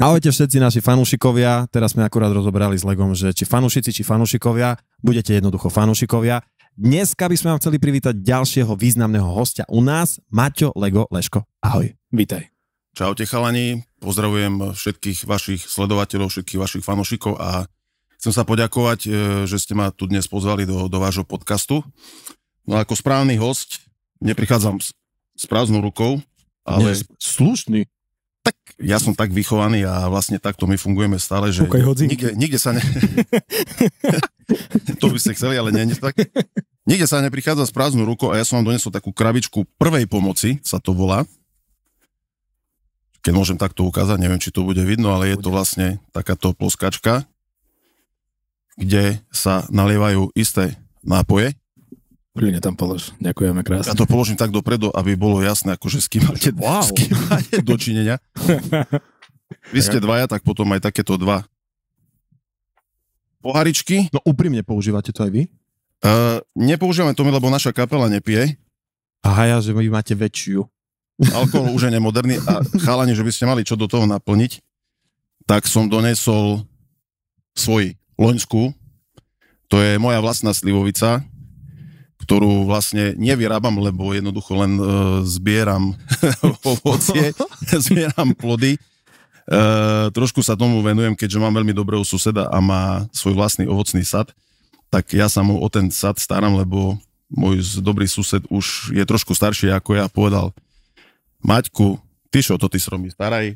Ahojte všetci naši fanúšikovia, teraz sme akurát rozobrali s Legom, že či fanúšici, či fanúšikovia, budete jednoducho fanúšikovia. Dneska by sme vám chceli privítať ďalšieho významného hostia u nás, Maťo Lego Leško. Ahoj. Vítaj. Čaute chalani, pozdravujem všetkých vašich sledovateľov, všetkých vašich fanúšikov a chcem sa poďakovať, e, že ste ma tu dnes pozvali do, do vášho podcastu. No ako správny host, neprichádzam s, s prázdnou rukou, ale... Nie, slušný tak ja som tak vychovaný a vlastne takto my fungujeme stále, že okay, nikde, nikde sa ne... to by ste chceli, ale nie, nie tak. Nikde sa neprichádza s prázdnou rukou a ja som vám donesol takú krabičku prvej pomoci, sa to volá. Keď môžem takto ukázať, neviem, či to bude vidno, ale je to vlastne takáto ploskačka, kde sa nalievajú isté nápoje, Kľudne tam polož. Ďakujeme krásne. Ja to položím tak dopredu, aby bolo jasné, akože s kým máte, wow. s kým máte dočinenia. Vy ste dvaja, tak potom aj takéto dva poharičky. No úprimne používate to aj vy? Uh, nepoužívame to my, lebo naša kapela nepije. Aha, ja, že vy máte väčšiu. Alkohol už je nemoderný a chalani, že by ste mali čo do toho naplniť, tak som donesol svoj loňskú. To je moja vlastná slivovica, ktorú vlastne nevyrábam, lebo jednoducho len e, zbieram ovocie, zbieram plody. E, trošku sa tomu venujem, keďže mám veľmi dobrého suseda a má svoj vlastný ovocný sad, tak ja sa mu o ten sad starám, lebo môj dobrý sused už je trošku starší ako ja, povedal Maťku, ty šo to ty stromy staraj,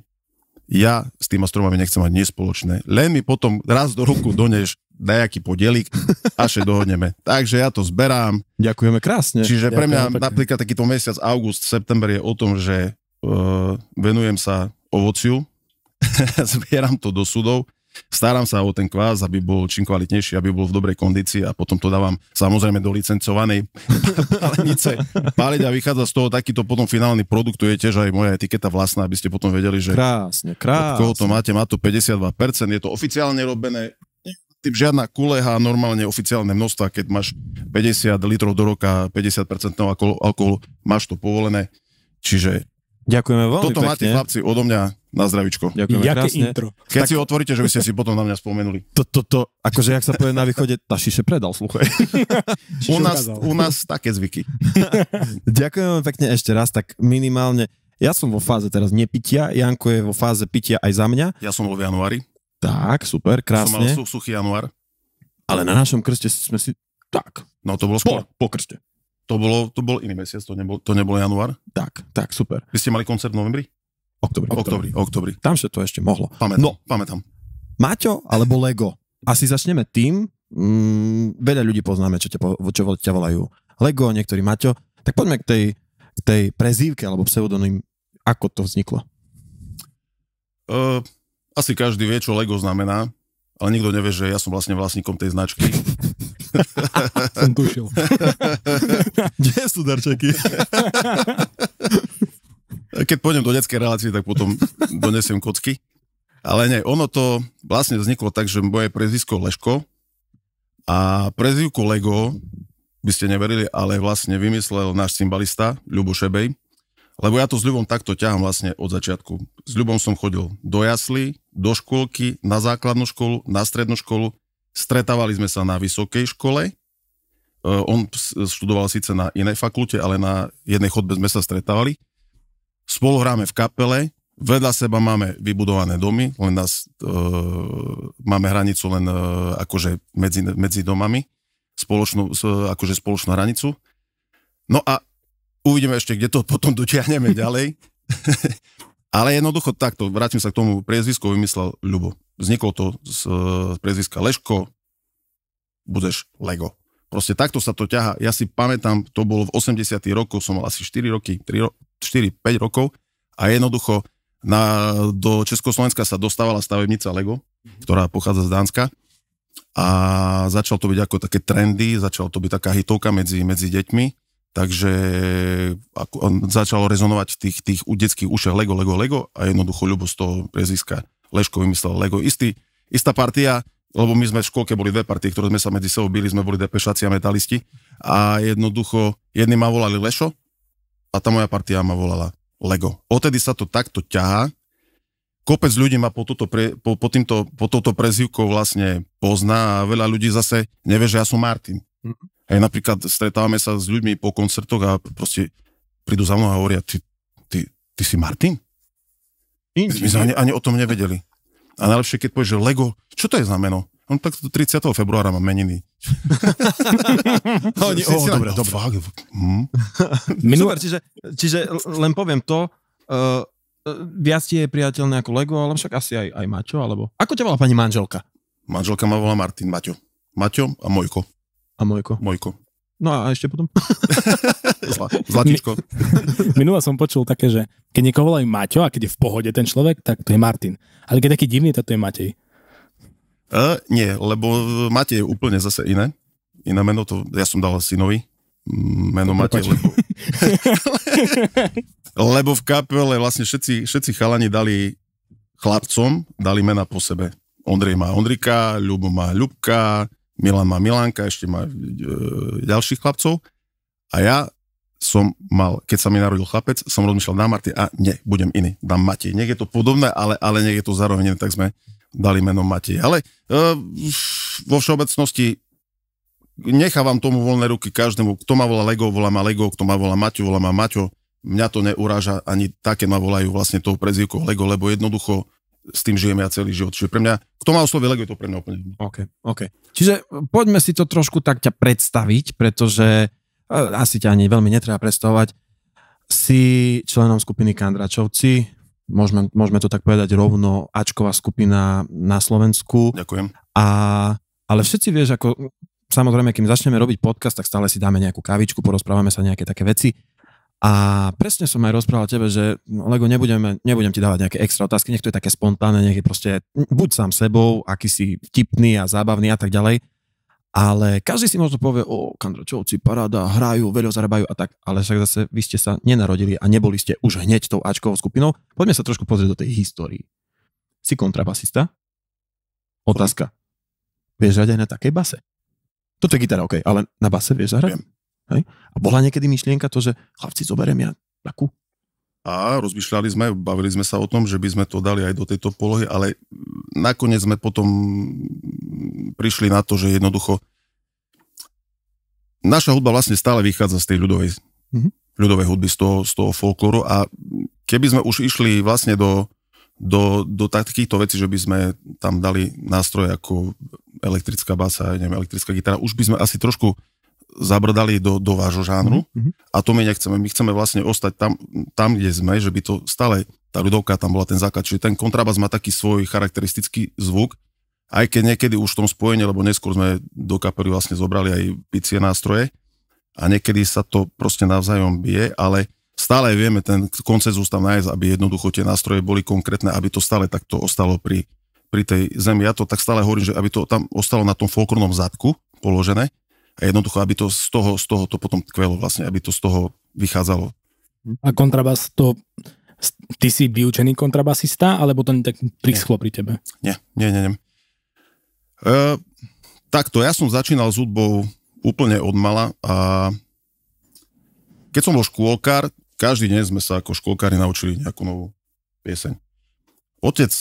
ja s týma stromami nechcem mať nič spoločné. Len mi potom raz do ruku doneš nejaký podielik a še dohodneme. Takže ja to zberám. Ďakujeme krásne. Čiže pre mňa Ďakujeme napríklad takýto mesiac august, september je o tom, že uh, venujem sa ovociu, zbieram to do sudov, starám sa o ten kvás, aby bol čím kvalitnejší, aby bol v dobrej kondícii a potom to dávam samozrejme do licencovanej palenice paliť a vychádza z toho takýto potom finálny produkt, to je tiež aj moja etiketa vlastná, aby ste potom vedeli, že krásne, krásne. koho to máte, má to 52%, je to oficiálne robené tým žiadna kuleha normálne oficiálne množstva, keď máš 50 litrov do roka, 50% alkoholu, alkoholu, máš to povolené. Čiže Ďakujeme veľmi Toto pekne. máte chlapci odo mňa na zdravičko. Ďakujeme Jaké krásne. intro. Keď tak... si otvoríte, že by ste si potom na mňa spomenuli. To, to, to, akože jak sa povie na východe, ta šiše predal, sluchaj. u, nás, u nás také zvyky. Ďakujeme pekne ešte raz, tak minimálne ja som vo fáze teraz nepitia, Janko je vo fáze pitia aj za mňa. Ja som vo januári. Tak, super, krásne. Som mal suchý január. Ale na našom krste sme si... Tak. No to bolo skôr. Po, po krste. To, bolo, to bol iný mesiac, to nebol, to nebol január. Tak, tak, super. Vy ste mali koncert v novembri? Oktobri. Oktobri, oktobri. Tam sa to ešte mohlo. Pamätám, no. pamätám. Maťo alebo Lego? Asi začneme tým, mm, veľa ľudí poznáme, čo, ťa, čo ťa volajú Lego, niektorí Maťo. Tak poďme k tej, tej prezývke alebo pseudonym, ako to vzniklo. Uh, asi každý vie, čo Lego znamená, ale nikto nevie, že ja som vlastne vlastníkom tej značky. som tušil. Kde sú darčeky? Keď pôjdem do detskej relácie, tak potom donesiem kocky. Ale nie, ono to vlastne vzniklo tak, že moje prezisko Leško a prezivku Lego, by ste neverili, ale vlastne vymyslel náš cymbalista, Ľubo Šebej, lebo ja to s ľubom takto ťahám vlastne od začiatku. S ľubom som chodil do jaslí, do škôlky, na základnú školu, na strednú školu. Stretávali sme sa na vysokej škole. E, on študoval síce na inej fakulte, ale na jednej chodbe sme sa stretávali. Spolu hráme v kapele, vedľa seba máme vybudované domy, len nás, e, máme hranicu len e, akože medzi, medzi domami, spoločnú, akože spoločnú hranicu. No a Uvidíme ešte, kde to potom dotiahneme ďalej. Ale jednoducho takto, vrátim sa k tomu, priezvisko vymyslel Ľubo. Vzniklo to z, z priezviska Leško, budeš Lego. Proste takto sa to ťaha. Ja si pamätám, to bolo v 80. rokoch, som mal asi 4 roky, 3 ro- 4, 5 rokov a jednoducho na, do Československa sa dostávala stavebnica Lego, mhm. ktorá pochádza z Dánska a začal to byť ako také trendy, začal to byť taká hitovka medzi, medzi deťmi Takže ako on začalo rezonovať v tých, tých detských ušiach Lego, Lego, Lego a jednoducho Ľubo z toho prezíska Leško vymyslel Lego. Istý, istá partia, lebo my sme v škôlke boli dve partie, ktoré sme sa medzi sebou byli, sme boli depešáci a metalisti a jednoducho jedni ma volali Lešo a tá moja partia ma volala Lego. Odtedy sa to takto ťahá. Kopec ľudí ma po, toto pre, po, po, týmto, po touto prezivkou vlastne pozná a veľa ľudí zase nevie, že ja som Martin. Mm-hmm. Aj napríklad stretávame sa s ľuďmi po koncertoch a proste prídu za mnou a hovoria, ty, ty, ty si Martin? Inči, My sme ani, ani o tom nevedeli. A najlepšie, keď povieš, že Lego, čo to je za meno? On tak 30. februára má meniny. Oni, oh, dobre, dobre. Fakt, hm. Minul... Super, čiže, čiže len poviem to, uh, viac ti je priateľné ako Lego, ale však asi aj, aj Maťo, alebo... Ako ťa volá pani manželka? Manželka ma volá Martin, Maťo. Maťo a Mojko. A Mojko. Mojko. No a ešte potom? Zla, zlatičko. Minula som počul také, že keď niekoho volajú Maťo a keď je v pohode ten človek, tak to je Martin. Ale keď je taký divný, tak to je Matej. Uh, nie, lebo Matej je úplne zase iné. Iné meno, to ja som dal synovi. Meno Matej, lebo... lebo v kapele vlastne všetci, všetci chalani dali chlapcom, dali mena po sebe. Ondrej má Ondrika, Ľubo má Ľubka, Milan má Milánka, ešte má e, ďalších chlapcov. A ja som mal, keď sa mi narodil chlapec, som rozmýšľal, na Martin a nie, budem iný, dám Matej. Nech je to podobné, ale, ale nech je to zároveň, tak sme dali meno Matej. Ale e, vo všeobecnosti nechávam tomu voľné ruky každému. Kto ma volá Lego, volá ma Lego, kto ma volá Maťo, volá ma Maťo. Mňa to neuráža, ani také ma volajú vlastne tou prezývkou Lego, lebo jednoducho s tým žijem ja celý život. Čiže pre mňa, kto ma oslovil Lego, je to pre mňa úplne. OK, OK. Čiže poďme si to trošku tak ťa predstaviť, pretože e, asi ťa ani veľmi netreba predstavovať. Si členom skupiny Kandračovci, môžeme, môžeme to tak povedať rovno, Ačková skupina na Slovensku. Ďakujem. A, ale všetci vieš, ako samozrejme, kým začneme robiť podcast, tak stále si dáme nejakú kavičku, porozprávame sa nejaké také veci. A presne som aj rozprával tebe, že Lego nebudem, nebudem ti dávať nejaké extra otázky, nech to je také spontánne, nech je proste buď sám sebou, aký si vtipný a zábavný a tak ďalej. Ale každý si možno povie, o, kandračovci, paráda, hrajú, veľa zarábajú a tak, ale však zase vy ste sa nenarodili a neboli ste už hneď tou Ačkovou skupinou. Poďme sa trošku pozrieť do tej histórii. Si kontrabasista? Otázka. Vieš hrať aj na takej base? Toto je gitara, OK, ale na base vieš zahrať? Viem. Hej? A bola niekedy myšlienka to, že chlapci, zoberiem ja takú? A rozmýšľali sme, bavili sme sa o tom, že by sme to dali aj do tejto polohy, ale nakoniec sme potom prišli na to, že jednoducho naša hudba vlastne stále vychádza z tej ľudovej, mm-hmm. ľudovej hudby, z toho, z toho folklóru a keby sme už išli vlastne do, do, do takýchto vecí, že by sme tam dali nástroje ako elektrická basa, neviem, elektrická gitara, už by sme asi trošku zabrdali do, do vášho žánru mm-hmm. a to my nechceme. My chceme vlastne ostať tam, tam, kde sme, že by to stále, tá ľudovka tam bola ten základ. Čiže ten kontrabas má taký svoj charakteristický zvuk, aj keď niekedy už v tom spojení, lebo neskôr sme do kapely vlastne zobrali aj picie nástroje a niekedy sa to proste navzájom bije, ale stále vieme ten koncenzus tam nájsť, aby jednoducho tie nástroje boli konkrétne, aby to stále takto ostalo pri, pri tej zemi. Ja to tak stále hovorím, že aby to tam ostalo na tom folklórnom zadku položené, a jednoducho, aby to z toho, z toho to potom tkvelo vlastne, aby to z toho vychádzalo. A kontrabas to, ty si vyučený kontrabasista, alebo to tak prischlo nie. pri tebe? Nie, nie, nie, nie. E, takto, ja som začínal s hudbou úplne od mala a keď som bol škôlkar, každý deň sme sa ako škôlkari naučili nejakú novú pieseň. Otec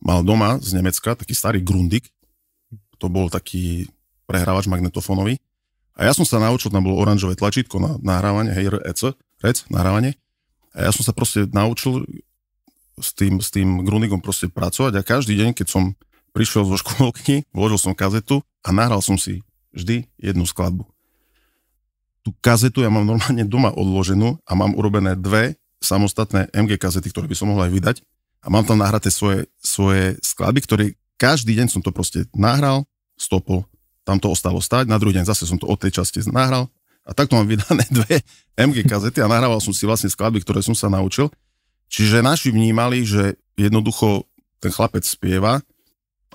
mal doma z Nemecka taký starý grundik. to bol taký prehrávač magnetofónový. A ja som sa naučil, tam bolo oranžové tlačítko na nahrávanie, hej, rec, rec, nahrávanie. A ja som sa proste naučil s tým, s tým Grunigom proste pracovať a každý deň, keď som prišiel zo škôlky, vložil som kazetu a nahral som si vždy jednu skladbu. Tú kazetu ja mám normálne doma odloženú a mám urobené dve samostatné MG kazety, ktoré by som mohol aj vydať a mám tam nahraté svoje, svoje skladby, ktoré každý deň som to proste nahral, stopol tam to ostalo stať, na druhý deň zase som to od tej časti nahral a takto mám vydané dve MG kazety a nahrával som si vlastne skladby, ktoré som sa naučil. Čiže naši vnímali, že jednoducho ten chlapec spieva,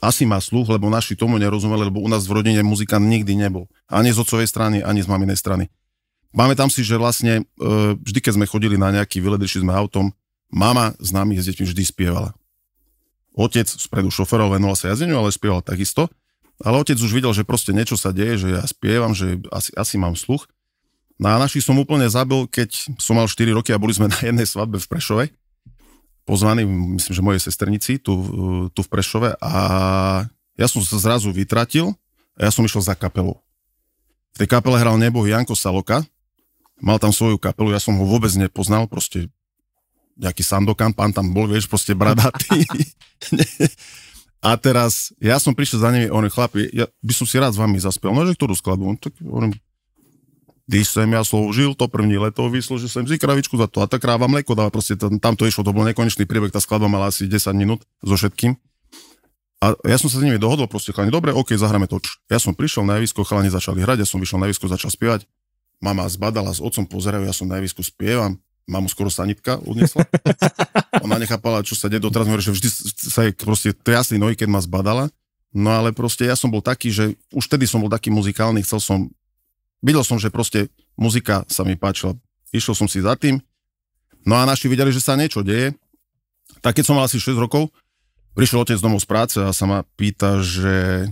asi má sluch, lebo naši tomu nerozumeli, lebo u nás v rodine muzikant nikdy nebol. Ani z otcovej strany, ani z maminej strany. Máme tam si, že vlastne e, vždy, keď sme chodili na nejaký výlet, išli sme autom, mama s nami s deťmi vždy spievala. Otec spredu šoferov venoval sa jazdeniu, ale spieval takisto. Ale otec už videl, že proste niečo sa deje, že ja spievam, že asi, asi mám sluch. No na našich som úplne zabil, keď som mal 4 roky a boli sme na jednej svadbe v Prešove. Pozvaný, myslím, že mojej sestrnici tu, tu v Prešove a ja som sa zrazu vytratil a ja som išiel za kapelou. V tej kapele hral neboh Janko Saloka, mal tam svoju kapelu, ja som ho vôbec nepoznal, proste nejaký Sandokan, pán tam bol, vieš, proste bradatý. A teraz, ja som prišiel za nimi, oni chlapi, ja by som si rád s vami zaspel. No, že ktorú skladbu? On no, tak, hovorím, když som ja slúžil, to první leto vyslúžil som si kravičku za to a tá kráva mleko dáva. proste tam, tam to išlo, to bol nekonečný príbeh, tá skladba mala asi 10 minút so všetkým. A ja som sa s nimi dohodol, proste chalani, dobre, OK, zahráme to. Ja som prišiel na javisko, chalani začali hrať, ja som vyšiel na javisko, začal spievať. Mama zbadala s otcom, pozerajú, ja som na javisku spievam mamu skoro sanitka odnesla. Ona nechápala, čo sa deje doteraz, hovorí, že vždy sa jej proste triasli nohy, keď ma zbadala. No ale proste ja som bol taký, že už vtedy som bol taký muzikálny, chcel som, videl som, že proste muzika sa mi páčila. Išiel som si za tým. No a naši videli, že sa niečo deje. Tak keď som mal asi 6 rokov, prišiel otec domov z práce a sa ma pýta, že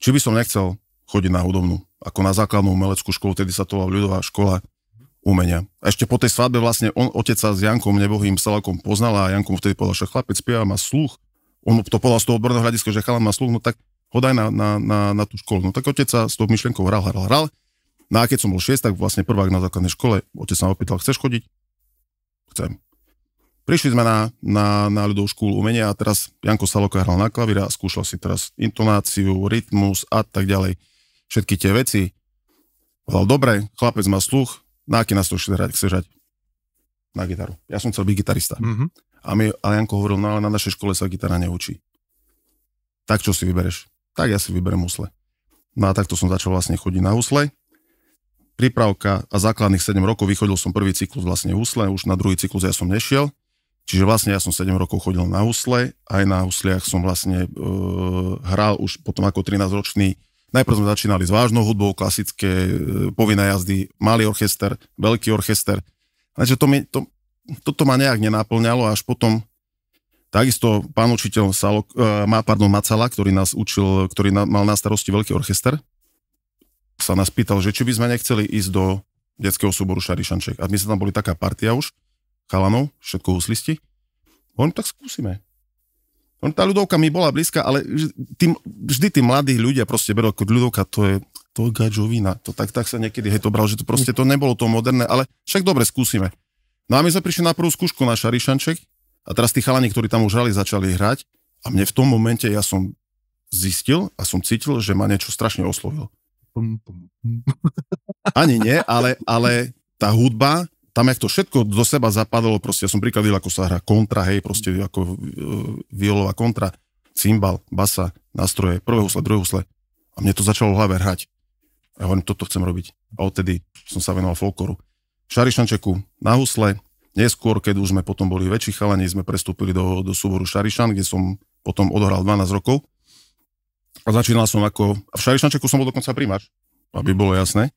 či by som nechcel chodiť na hudobnú, ako na základnú umeleckú školu, tedy sa to volá ľudová škola umenia. A ešte po tej svadbe vlastne on, otec sa s Jankom nebohým Salakom poznal a Janko mu vtedy povedal, že chlapec spieva, má sluch. On to povedal z toho odborného hľadiska, že chlapec má sluch, no tak ho daj na, na, na, na tú školu. No tak otec sa s tou myšlienkou hral, hral, hral. No a keď som bol 6, tak vlastne prvák na základnej škole, otec sa ma opýtal, chceš chodiť? Chcem. Prišli sme na, na, na ľudov škôl umenia a teraz Janko Saloka hral na klavír a skúšal si teraz intonáciu, rytmus a tak ďalej. Všetky tie veci. Povedal, dobre, chlapec má sluch, na aký nástroj chceš hrať? Chceš hrať? Na gitaru. Ja som chcel byť gitarista. Mm-hmm. A, mi, a Janko hovoril, no ale na našej škole sa gitara neučí. Tak čo si vybereš? Tak ja si vyberem husle. No a takto som začal vlastne chodiť na husle. Prípravka a základných 7 rokov vychodil som prvý cyklus vlastne husle, už na druhý cyklus ja som nešiel. Čiže vlastne ja som 7 rokov chodil na husle, aj na husliach som vlastne e, hral už potom ako 13-ročný Najprv sme začínali s vážnou hudbou, klasické e, povinné jazdy, malý orchester, veľký orchester. Takže to mi, to, toto ma nejak nenáplňalo až potom Takisto pán učiteľ Salok, e, má, pardon, Macala, ktorý nás učil, ktorý na, mal na starosti veľký orchester, sa nás pýtal, že či by sme nechceli ísť do detského súboru Šarišanček. A my sme tam boli taká partia už, chalanov, všetko huslisti. Hovorím, tak skúsime. On, tá ľudovka mi bola blízka, ale tým, vždy tí mladí ľudia proste berú, ako ľudovka to je, to gadžovina. To tak, tak sa niekedy hej to bral, že to proste to nebolo to moderné, ale však dobre, skúsime. No a my sme prišli na prvú skúšku na Šarišanček a teraz tí chalani, ktorí tam už hrali, začali hrať a mne v tom momente ja som zistil a som cítil, že ma niečo strašne oslovil. Ani nie, ale, ale tá hudba, tam, jak to všetko do seba zapadalo, proste ja som príklad ako sa hrá kontra, hej, proste ako uh, violová kontra, cymbal, basa, nástroje, prvé husle, druhé husle. A mne to začalo v hlave hrať. A ja hovorím, toto chcem robiť. A odtedy som sa venoval folkoru. Šarišančeku na husle, neskôr, keď už sme potom boli väčší chalani, sme prestúpili do, do súboru Šarišan, kde som potom odohral 12 rokov. A začínal som ako... A v Šarišančeku som bol dokonca primáč, aby bolo jasné.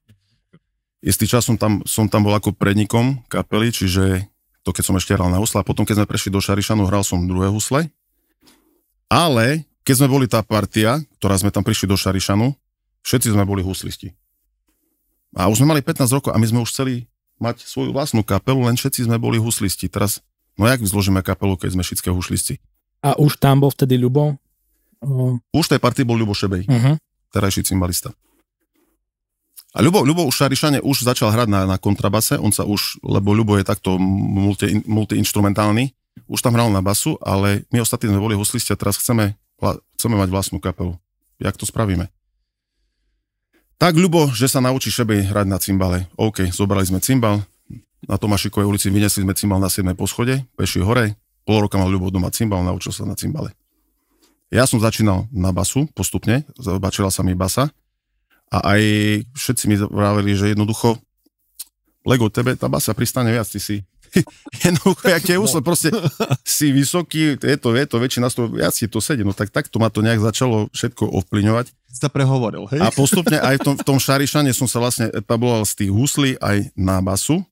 Istý čas som tam, som tam bol ako prednikom kapely, čiže to keď som ešte hral na husle a potom keď sme prešli do Šarišanu, hral som druhé husle. Ale keď sme boli tá partia, ktorá sme tam prišli do Šarišanu, všetci sme boli huslisti. A už sme mali 15 rokov a my sme už chceli mať svoju vlastnú kapelu, len všetci sme boli huslisti. Teraz, no jak zložíme kapelu, keď sme všetké huslisti? A už tam bol vtedy Ľubo? Uh... Už tej partii bol Ľubo Šebej, uh-huh. terajší cymbalista. A Ľubo, Ľubo Šarišane už začal hrať na, na kontrabase, on sa už, lebo Ľubo je takto multi, multiinstrumentálny, už tam hral na basu, ale my ostatní sme boli huslisti a teraz chceme, chceme mať vlastnú kapelu. Jak to spravíme? Tak ľubo, že sa naučí šebe hrať na cymbale. OK, zobrali sme cymbal, na Tomášikovej ulici vyniesli sme cymbal na 7. poschode, peši hore, pol roka mal ľubo doma cymbal, naučil sa na cymbale. Ja som začínal na basu postupne, začala sa mi basa, a aj všetci mi vraveli, že jednoducho, Lego, tebe tá basa pristane viac, ty si jednoducho, jak je úsle, proste si vysoký, je to, je to, väčšina viac ti to sedí, no tak takto ma to nejak začalo všetko ovplyňovať. Sa prehovoril, hej? A postupne aj v tom, v tom šarišane som sa vlastne etabloval z tých huslí aj na basu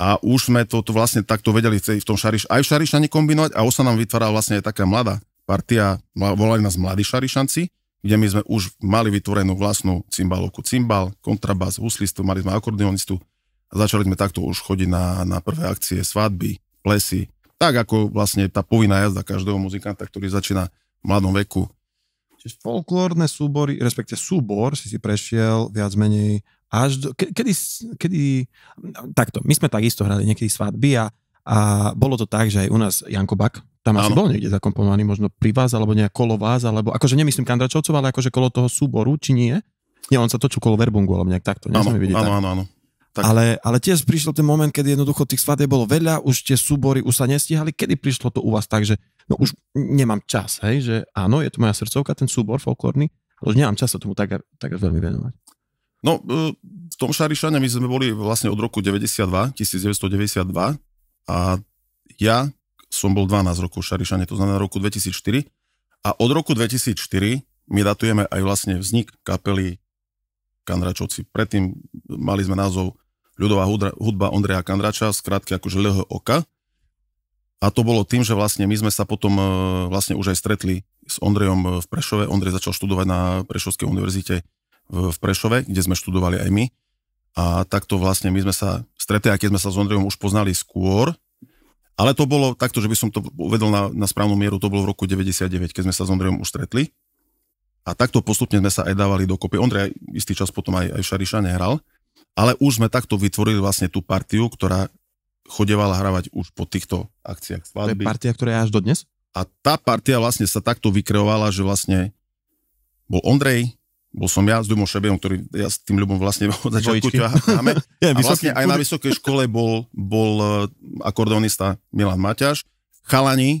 a už sme to, to vlastne takto vedeli v tom šariš, aj v šarišane kombinovať a už sa nám vytvárala vlastne aj taká mladá partia, volali nás mladí šarišanci, kde my sme už mali vytvorenú vlastnú cymbalovku. Cymbal, kontrabas, huslistu, mali sme akordeonistu a začali sme takto už chodiť na, na prvé akcie, svadby, plesy. Tak ako vlastne tá povinná jazda každého muzikanta, ktorý začína v mladom veku. Čiže folklórne súbory, respektive súbor si si prešiel viac menej až do, ke, kedy, kedy, takto, my sme takisto hrali niekedy svadby a, a bolo to tak, že aj u nás Janko Bak, tam asi ano. bol niekde zakomponovaný, možno pri vás, alebo nejak kolo vás, alebo akože nemyslím Kandračovcov, ale akože kolo toho súboru, či nie? Nie, on sa točil kolo Verbungu, alebo nejak takto, áno, Áno, áno, Tak. Ale, ale tiež prišiel ten moment, kedy jednoducho tých svadieb bolo veľa, už tie súbory už sa nestihali. Kedy prišlo to u vás tak, že no už nemám čas, hej, že áno, je to moja srdcovka, ten súbor folklórny, ale už nemám čas sa tomu tak, tak veľmi venovať. No, e, v tom Šarišane my sme boli vlastne od roku 92, 1992 a ja som bol 12 rokov v Šarišane, to znamená roku 2004. A od roku 2004 my datujeme aj vlastne vznik kapely Kandračovci. Predtým mali sme názov ľudová hudba Ondreja Kandrača, skrátke akože oka. A to bolo tým, že vlastne my sme sa potom e, vlastne už aj stretli s Ondrejom e, v Prešove. Ondrej začal študovať na Prešovskej univerzite v Prešove, kde sme študovali aj my. A takto vlastne my sme sa stretli, aj keď sme sa s Ondrejom už poznali skôr, ale to bolo takto, že by som to uvedol na, na správnu mieru, to bolo v roku 99, keď sme sa s Ondrejom už stretli. A takto postupne sme sa aj dávali dokopy. Ondrej istý čas potom aj, aj Šariša nehral, ale už sme takto vytvorili vlastne tú partiu, ktorá chodevala hravať už po týchto akciách svadby. To je partia, ktorá je až dodnes? A tá partia vlastne sa takto vykreovala, že vlastne bol Ondrej, bol som ja s Dumom Šebejom, ktorý ja s tým ľubom vlastne od začiatku ťaháme. ja, a vlastne aj na vysokej škole bol, bol eh, akordeonista Milan Maťaš. Chalani, eh,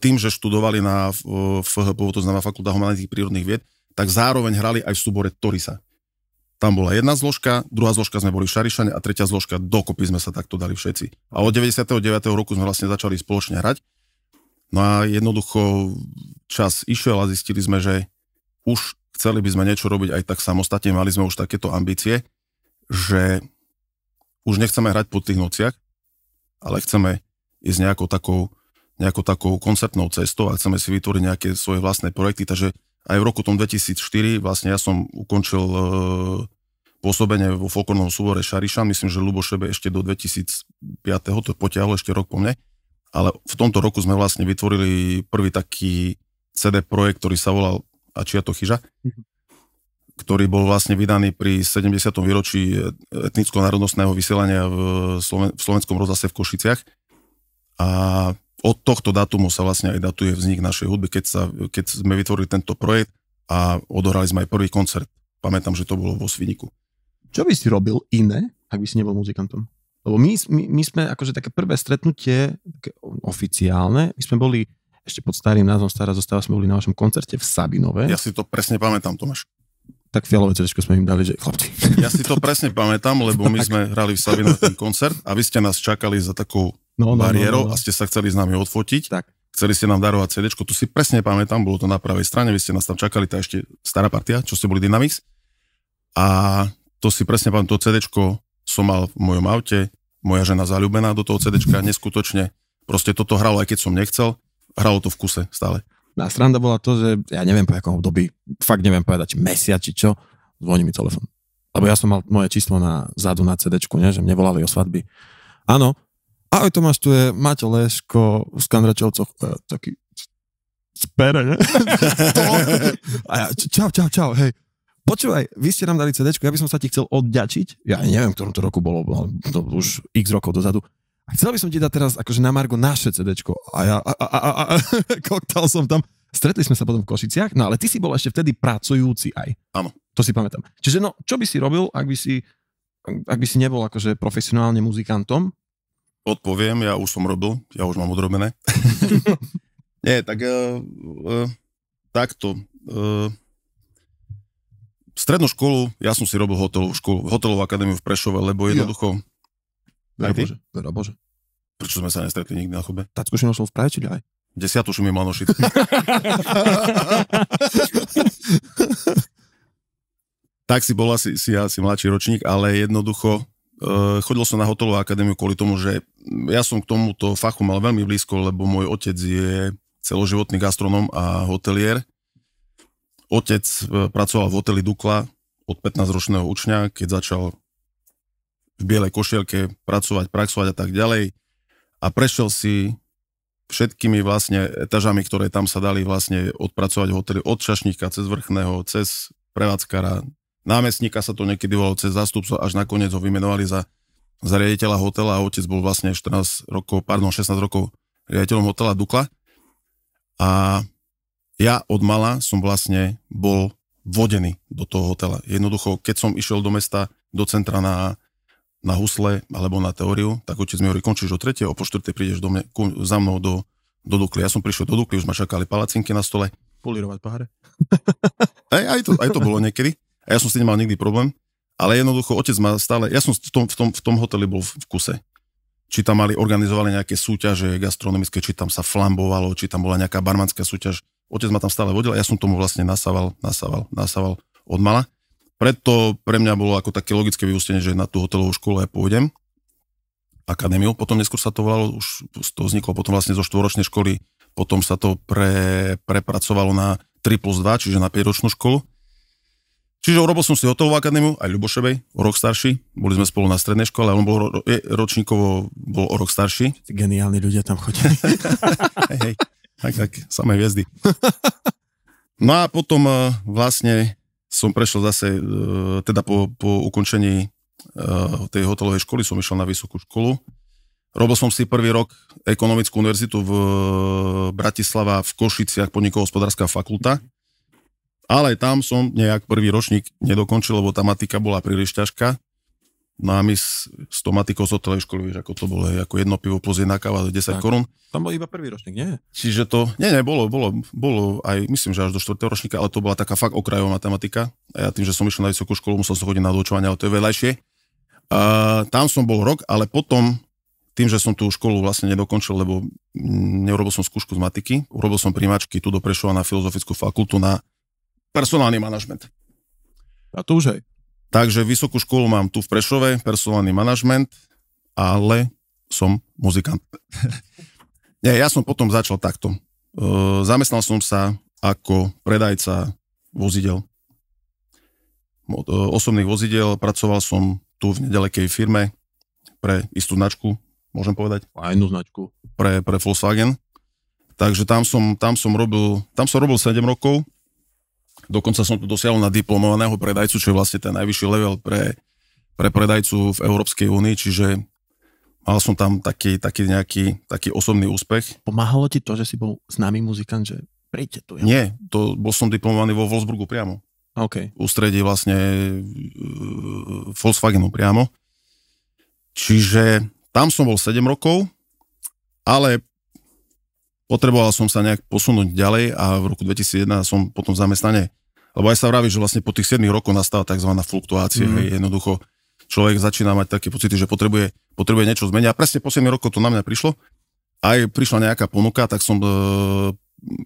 tým, že študovali na eh, FHP, to znamená Fakulta humanitných prírodných vied, tak zároveň hrali aj v súbore Torisa. Tam bola jedna zložka, druhá zložka sme boli v Šarišane a tretia zložka, dokopy sme sa takto dali všetci. A od 99. roku sme vlastne začali spoločne hrať. No a jednoducho čas išiel a zistili sme, že už chceli by sme niečo robiť aj tak samostatne, mali sme už takéto ambície, že už nechceme hrať po tých nociach, ale chceme ísť nejakou takou, nejakou takou konceptnou cestou a chceme si vytvoriť nejaké svoje vlastné projekty, takže aj v roku tom 2004 vlastne ja som ukončil e, pôsobenie vo folklornom súbore Šariša. myslím, že Lubošebe ešte do 2005. to potiahlo ešte rok po mne, ale v tomto roku sme vlastne vytvorili prvý taký CD projekt, ktorý sa volal a Chyža, mhm. ktorý bol vlastne vydaný pri 70. výročí etnicko-národnostného vysielania v, Sloven- v slovenskom rozhlase v Košiciach. A od tohto dátumu sa vlastne aj datuje vznik našej hudby, keď, sa, keď sme vytvorili tento projekt a odohrali sme aj prvý koncert. Pamätám, že to bolo vo Sviniku. Čo by si robil iné, ak by si nebol muzikantom? Lebo my, my, my sme, akože také prvé stretnutie, také oficiálne, my sme boli ešte pod starým názvom Stará zostáva sme boli na vašom koncerte v Sabinove. Ja si to presne pamätám, Tomáš. Tak fialové cerečko sme im dali, že chlapci. Ja si to presne pamätám, lebo my sme hrali v Sabinove ten koncert a vy ste nás čakali za takou no, no, bariérou no, no, no. a ste sa chceli s nami odfotiť. Tak. Chceli ste nám darovať CD, to si presne pamätám, bolo to na pravej strane, vy ste nás tam čakali, tá ešte stará partia, čo ste boli Dynamics. A to si presne pamätám, to CD som mal v mojom aute, moja žena zalúbená do toho CD, neskutočne. Proste toto hralo, aj keď som nechcel hralo to v kuse stále. Na sranda bola to, že ja neviem po jakom období, fakt neviem povedať, mesiac či čo, zvoní mi telefon. Lebo ja som mal moje číslo na zadu na CD, že mne volali o svadby. Áno, ahoj Tomáš, tu je Maťo Leško z Kandračovcoch, e, taký spere, ne? A ja, čau, čau, čau, hej. Počúvaj, vy ste nám dali CD, ja by som sa ti chcel odďačiť. Ja neviem, v ktorom to roku bolo, to už x rokov dozadu. A chcel by som ti dať teraz akože na Margo naše CDčko. A ja, a, a, a, a, koktal som tam. Stretli sme sa potom v Košiciach, no ale ty si bol ešte vtedy pracujúci aj. Áno. To si pamätám. Čiže no, čo by si robil, ak by si, ak by si nebol akože profesionálne muzikantom? Odpoviem, ja už som robil, ja už mám odrobené. Nie, tak uh, uh, takto. Uh, strednú školu, ja som si robil hotelovú školu, hotelovú akadémiu v Prešove, lebo jednoducho aj Bože, Bože. Prečo sme sa nestretli nikdy na chube? Tá skúšenosť som spravčili aj. Desiatu šumie manošit. tak si bol asi, si asi mladší ročník, ale jednoducho uh, chodil som na hotelovú akadémiu kvôli tomu, že ja som k tomuto fachu mal veľmi blízko, lebo môj otec je celoživotný gastronom a hotelier. Otec eh, pracoval v hoteli Dukla od 15-ročného učňa, keď začal v bielej košielke pracovať, praxovať a tak ďalej. A prešiel si všetkými vlastne etažami, ktoré tam sa dali vlastne odpracovať hotely od Šašníka cez Vrchného, cez prevádzkara, námestníka sa to niekedy volalo cez zastupcov až nakoniec ho vymenovali za, za riaditeľa hotela a otec bol vlastne 14 rokov, pardon, 16 rokov riaditeľom hotela Dukla. A ja od mala som vlastne bol vodený do toho hotela. Jednoducho, keď som išiel do mesta, do centra na na husle alebo na teóriu, tak otec mi hovorí, končíš o tretie o po štvrtej prídeš do mne, ku, za mnou do, do Dukly. Ja som prišiel do Dukly, už ma čakali palacinky na stole. Polírovať páre. Aj, aj, to, aj to bolo niekedy. A ja som s tým nemal nikdy problém. Ale jednoducho, otec ma stále, ja som v tom, v tom, v tom hoteli bol v, v kuse. Či tam mali, organizovali nejaké súťaže gastronomické, či tam sa flambovalo, či tam bola nejaká barmanská súťaž. Otec ma tam stále vodil a ja som tomu vlastne nasával, nasával, nasával od mala. Preto pre mňa bolo ako také logické vyústenie, že na tú hotelovú školu aj pôjdem. Akadémiu, potom neskôr sa to volalo, už to vzniklo potom vlastne zo štvoročnej školy, potom sa to pre, prepracovalo na 3 plus 2, čiže na 5-ročnú školu. Čiže urobil som si hotelovú akadémiu, aj Ľuboševej, o rok starší. Boli sme spolu na strednej škole, on bol ročníkovo bol o rok starší. Geniálni ľudia tam chodili. hej, hej, tak, tak, samé hviezdy. no a potom eh, vlastne som prešiel zase, e, teda po, po ukončení e, tej hotelovej školy som išiel na vysokú školu. Robil som si prvý rok ekonomickú univerzitu v e, Bratislava v Košiciach podnikovo-hospodárska fakulta. Ale tam som nejak prvý ročník nedokončil, lebo tá matika bola príliš ťažká my s tomatikou z hotelovej školy, vieš, ako to bolo, hej, ako jedno pivo plus jedna káva za 10 tak. korún. Tam bol iba prvý ročník, nie? Čiže to, nie, nie, bolo, bolo, bolo aj, myslím, že až do 4. ročníka, ale to bola taká fakt okrajová matematika. A ja tým, že som išiel na vysokú školu, musel som chodiť na doučovanie, ale to je vedľajšie. A, tam som bol rok, ale potom, tým, že som tú školu vlastne nedokončil, lebo mm, neurobil som skúšku z matiky, urobil som primačky tu do Prešova na filozofickú fakultu na personálny manažment. A to už aj. Takže vysokú školu mám tu v Prešove, personálny manažment, ale som muzikant. Nie, ja som potom začal takto. E, zamestnal som sa ako predajca vozidel. E, osobných vozidel pracoval som tu v nedalekej firme pre istú značku, môžem povedať. Fajnú značku. Pre, pre Volkswagen. Takže tam som, tam som robil, tam som robil 7 rokov Dokonca som tu dosiahol na diplomovaného predajcu, čo je vlastne ten najvyšší level pre, pre predajcu v Európskej únii, čiže mal som tam taký, taký nejaký taký osobný úspech. Pomáhalo ti to, že si bol známy muzikant, že príďte tu? Ja. Nie, to bol som diplomovaný vo Wolfsburgu priamo. OK. Ústredí vlastne uh, Volkswagenu priamo. Čiže tam som bol 7 rokov, ale potreboval som sa nejak posunúť ďalej a v roku 2001 som potom zamestnane. Lebo aj sa vraví, že vlastne po tých 7 rokoch nastáva tzv. fluktuácia. Mm. Hej, jednoducho človek začína mať také pocity, že potrebuje, potrebuje niečo zmeniť. A presne po 7 rokoch to na mňa prišlo. Aj prišla nejaká ponuka, tak som e,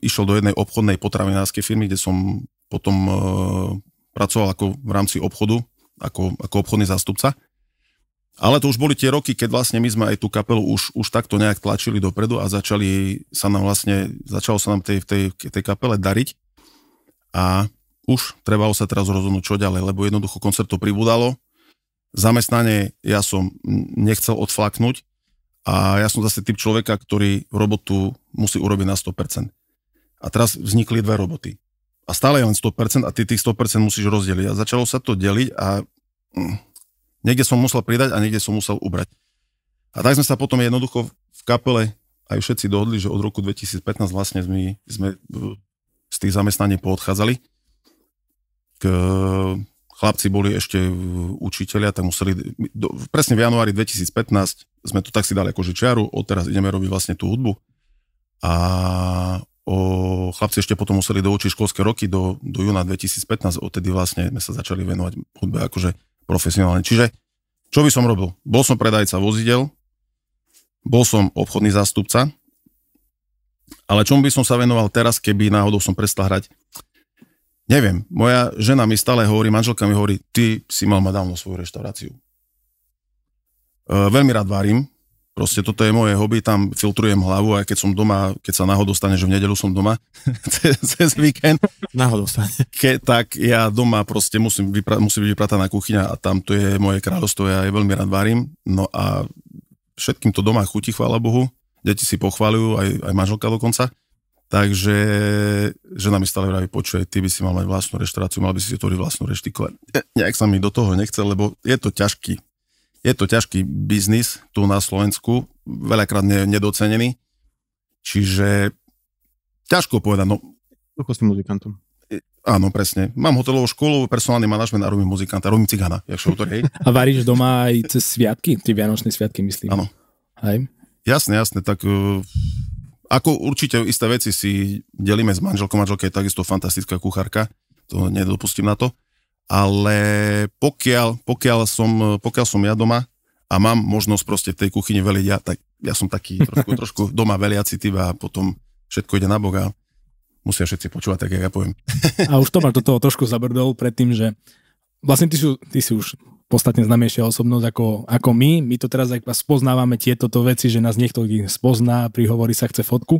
išiel do jednej obchodnej potravinárskej firmy, kde som potom e, pracoval ako v rámci obchodu, ako, ako obchodný zástupca. Ale to už boli tie roky, keď vlastne my sme aj tú kapelu už, už takto nejak tlačili dopredu a začali sa nám vlastne, začalo sa nám tej, tej, tej kapele dariť. A už trebalo sa teraz rozhodnúť čo ďalej, lebo jednoducho to pribudalo. Zamestnanie ja som nechcel odflaknúť a ja som zase typ človeka, ktorý robotu musí urobiť na 100%. A teraz vznikli dve roboty. A stále je len 100% a ty tých 100% musíš rozdeliť. A začalo sa to deliť a mm, niekde som musel pridať a niekde som musel ubrať. A tak sme sa potom jednoducho v kapele aj všetci dohodli, že od roku 2015 vlastne my sme z tých zamestnaní poodchádzali E, chlapci boli ešte učiteľia, tak museli, do, presne v januári 2015 sme to tak si dali akože čiaru, odteraz ideme robiť vlastne tú hudbu. A o, chlapci ešte potom museli doučiť školské roky do, do júna 2015, odtedy vlastne sme sa začali venovať hudbe akože profesionálne. Čiže čo by som robil? Bol som predajca vozidel, bol som obchodný zástupca, ale čomu by som sa venoval teraz, keby náhodou som prestal hrať Neviem, moja žena mi stále hovorí, manželka mi hovorí, ty si mal ma dávno svoju reštauráciu. E, veľmi rád varím, proste toto je moje hobby, tam filtrujem hlavu, aj keď som doma, keď sa náhodou stane, že v nedelu som doma, cez, cez víkend. Náhodou stane. Ke, tak ja doma proste musím, vypra- musí byť vyprataná kuchyňa a tam to je moje kráľovstvo, ja je veľmi rád varím, no a všetkým to doma chutí, chvála Bohu, deti si pochváľujú, aj, aj manželka dokonca. Takže žena mi stále vraví, počuje, ty by si mal mať vlastnú reštauráciu, mal by si otvoriť vlastnú reštiku. Ne, nejak sa mi do toho nechce, lebo je to ťažký. Je to ťažký biznis tu na Slovensku, veľakrát ne, nedocenený. Čiže ťažko povedať, no... Ako s tým muzikantom? E, áno, presne. Mám hotelovú školu, personálny manažment a robím muzikanta, robím cigana, jak hej. A varíš doma aj cez sviatky, tie vianočné sviatky, myslím. Áno. Hej? Jasne, jasne, tak uh, ako určite isté veci si delíme s manželkou, manželka je takisto fantastická kuchárka, to nedopustím na to, ale pokiaľ, pokiaľ, som, pokiaľ som ja doma a mám možnosť proste v tej kuchyni veliť, ja, tak ja som taký trošku, trošku doma veliaci typ a potom všetko ide na boga. Musia všetci počúvať, tak ja poviem. A už Tomáš do toho trošku zabrdol predtým, že vlastne ty, si, ty si už podstatne známejšia osobnosť ako, ako my. My to teraz aj spoznávame tieto veci, že nás niekto spozná, prihovorí sa, chce fotku.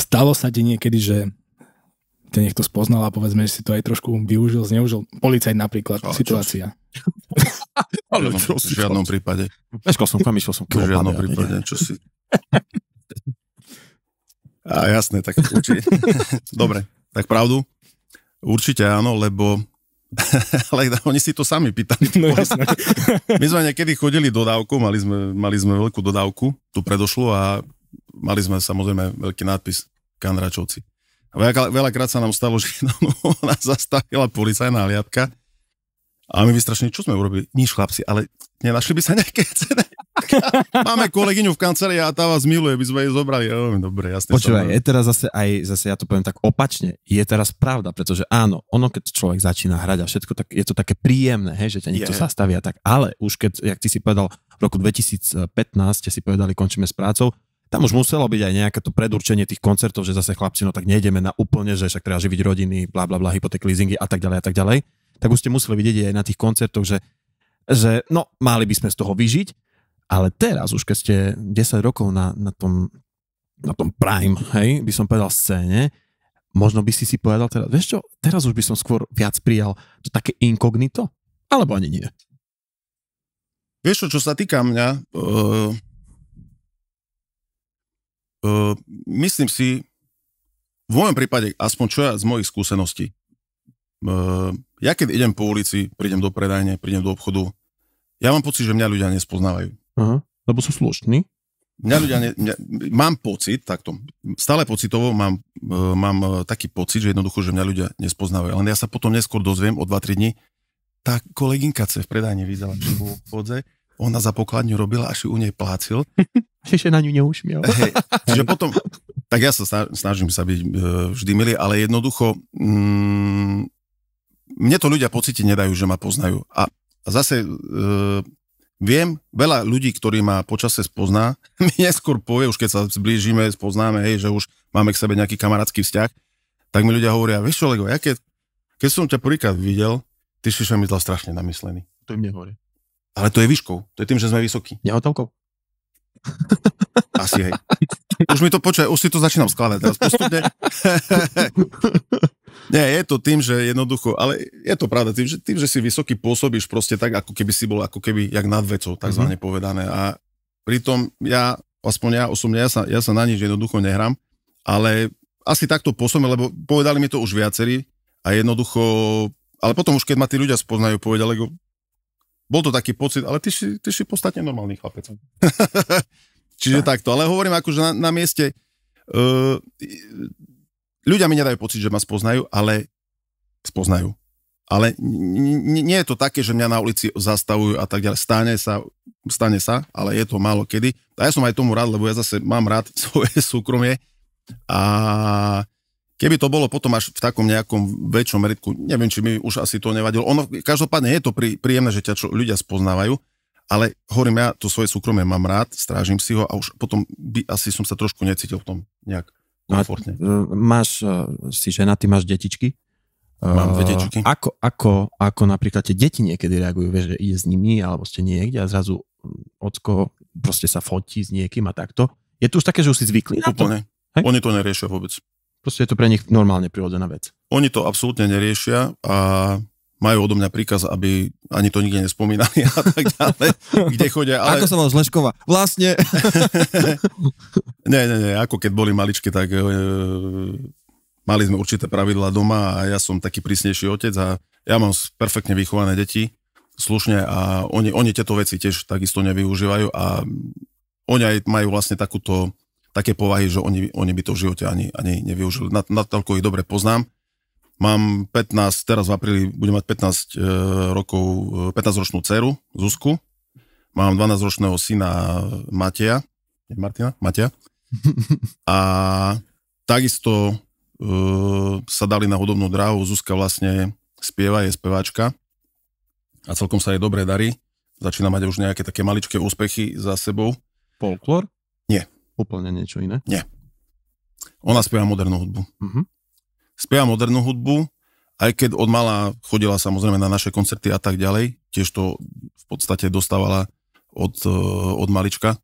Stalo sa ti niekedy, že ťa niekto spoznal a povedzme, že si to aj trošku využil, zneužil. Policajt napríklad, Ale situácia. Ale čo si v žiadnom prípade. Meškal som kam, išiel som. V žiadnom prípade, čo si... A jasné, tak určite. Dobre, tak pravdu? Určite áno, lebo Ale oni si to sami pýtali. No, My sme niekedy chodili dodávku, mali sme, mali sme veľkú dodávku, tu predošlo a mali sme samozrejme veľký nápis. Kandračovci. A veľa, veľakrát sa nám stalo, že ona zastavila policajná hliadka a my vystrašení, čo sme urobili? Nič chlapci, ale nenašli by sa nejaké cené Máme kolegyňu v kancelárii a tá vás miluje, by sme jej zobrali. Oh, dobre, jasne. Počúvaj, je teraz zase aj, zase ja to poviem tak opačne, je teraz pravda, pretože áno, ono keď človek začína hrať a všetko, tak je to také príjemné, hej, že ťa niekto yeah. zastavia tak, ale už keď, jak ty si povedal, v roku 2015 ste si povedali, končíme s prácou, tam už muselo byť aj nejaké to predurčenie tých koncertov, že zase chlapci, no tak nejdeme na úplne, že však treba živiť rodiny, bla bla bla, hypotéky, leasingy a tak ďalej a tak ďalej. Tak už ste museli vidieť aj na tých koncertoch, že že no, mali by sme z toho vyžiť, ale teraz, už keď ste 10 rokov na, na, tom, na tom prime, hej, by som povedal scéne, možno by si si povedal teraz, vieš čo, teraz už by som skôr viac prijal to také inkognito, alebo ani nie. Vieš čo, čo sa týka mňa, uh, uh, myslím si, v mojom prípade, aspoň čo ja z mojich skúseností, uh, ja keď idem po ulici, prídem do predajne, prídem do obchodu, ja mám pocit, že mňa ľudia nespoznávajú. Aha. Lebo sú slušní. Mňa ľudia, ne, mňa, mám pocit, takto, stále pocitovo mám, e, mám e, taký pocit, že jednoducho, že mňa ľudia nespoznávajú. Len ja sa potom neskôr dozviem o 2-3 dní, tá kolegynka ce v predajne vyzala v obchodze, ona za pokladňu robila, až ju u nej plácil. Čiže na ňu neušmiel. Hey, čiže potom, tak ja sa snažím sa byť e, vždy milý, ale jednoducho, mm, mne to ľudia pocite nedajú, že ma poznajú. A, a zase e, Viem, veľa ľudí, ktorí ma počase spozná, mi neskôr povie, už keď sa zblížime, spoznáme, hej, že už máme k sebe nejaký kamarátsky vzťah, tak mi ľudia hovoria, vieš čo, Lego, ja keď, keď som ťa prvýkrát videl, ty si mi dal strašne namyslený. To im nehovorí. Ale to je výškou, to je tým, že sme vysokí. Ja Asi hej. Už mi to počuje, už si to začínam skladať teraz postupne. Nie, je to tým, že jednoducho, ale je to pravda, tým, že, tým, že si vysoký pôsobíš proste tak, ako keby si bol, ako keby, jak nad vecou, takzvané mm-hmm. povedané. A pritom ja, aspoň ja osobne, ja sa, ja sa na nič jednoducho nehrám, ale asi takto pôsobím, lebo povedali mi to už viacerí a jednoducho, ale potom už keď ma tí ľudia spoznajú, povedali, bol to taký pocit, ale ty si, ty si podstatne normálny chlapec. Čiže tak. takto, ale hovorím akože na, na mieste, uh, ľudia mi nedajú pocit, že ma spoznajú, ale spoznajú. Ale nie je to také, že mňa na ulici zastavujú a tak ďalej. Stane sa, stane sa, ale je to málo kedy. A ja som aj tomu rád, lebo ja zase mám rád svoje súkromie. A keby to bolo potom až v takom nejakom väčšom meritku, neviem, či mi už asi to nevadilo. Ono, každopádne je to prí, príjemné, že ťa čo, ľudia spoznávajú, ale hovorím, ja to svoje súkromie mám rád, strážim si ho a už potom by asi som sa trošku necítil v tom nejak No komfortne. A, e, máš, e, si žena, ty máš detičky? E, Mám dve detičky. Ako, ako, ako napríklad tie deti niekedy reagujú, vieš, že ide s nimi, alebo ste niekde a zrazu mm, ocko proste sa fotí s niekým a takto. Je to už také, že už si zvykli. na to? Úplne. Hej? Oni to neriešia vôbec. Proste je to pre nich normálne prirodzená vec. Oni to absolútne neriešia a majú odo mňa príkaz, aby ani to nikde nespomínali a tak ďalej, kde chodia. Ale... Ako sa volá Žlešková? Vlastne. nie, nie, nie, ako keď boli maličky, tak e, mali sme určité pravidlá doma a ja som taký prísnejší otec a ja mám perfektne vychované deti, slušne a oni, oni tieto veci tiež takisto nevyužívajú a oni aj majú vlastne takúto, také povahy, že oni, oni by to v živote ani, ani nevyužili. Na, na toľko ich dobre poznám Mám 15, teraz v apríli budem mať 15 e, rokov, 15-ročnú e, dceru Zuzku. Mám 12-ročného syna Mateja, nie Martina, Mateja. A takisto e, sa dali na hudobnú dráhu. Zuzka vlastne spieva, je speváčka a celkom sa jej dobre darí. Začína mať už nejaké také maličké úspechy za sebou. Folklor? Nie. Úplne niečo iné? Nie. Ona spieva modernú hudbu. Uh-huh. Spieva modernú hudbu, aj keď od mala chodila samozrejme na naše koncerty a tak ďalej, tiež to v podstate dostávala od, e, od malička.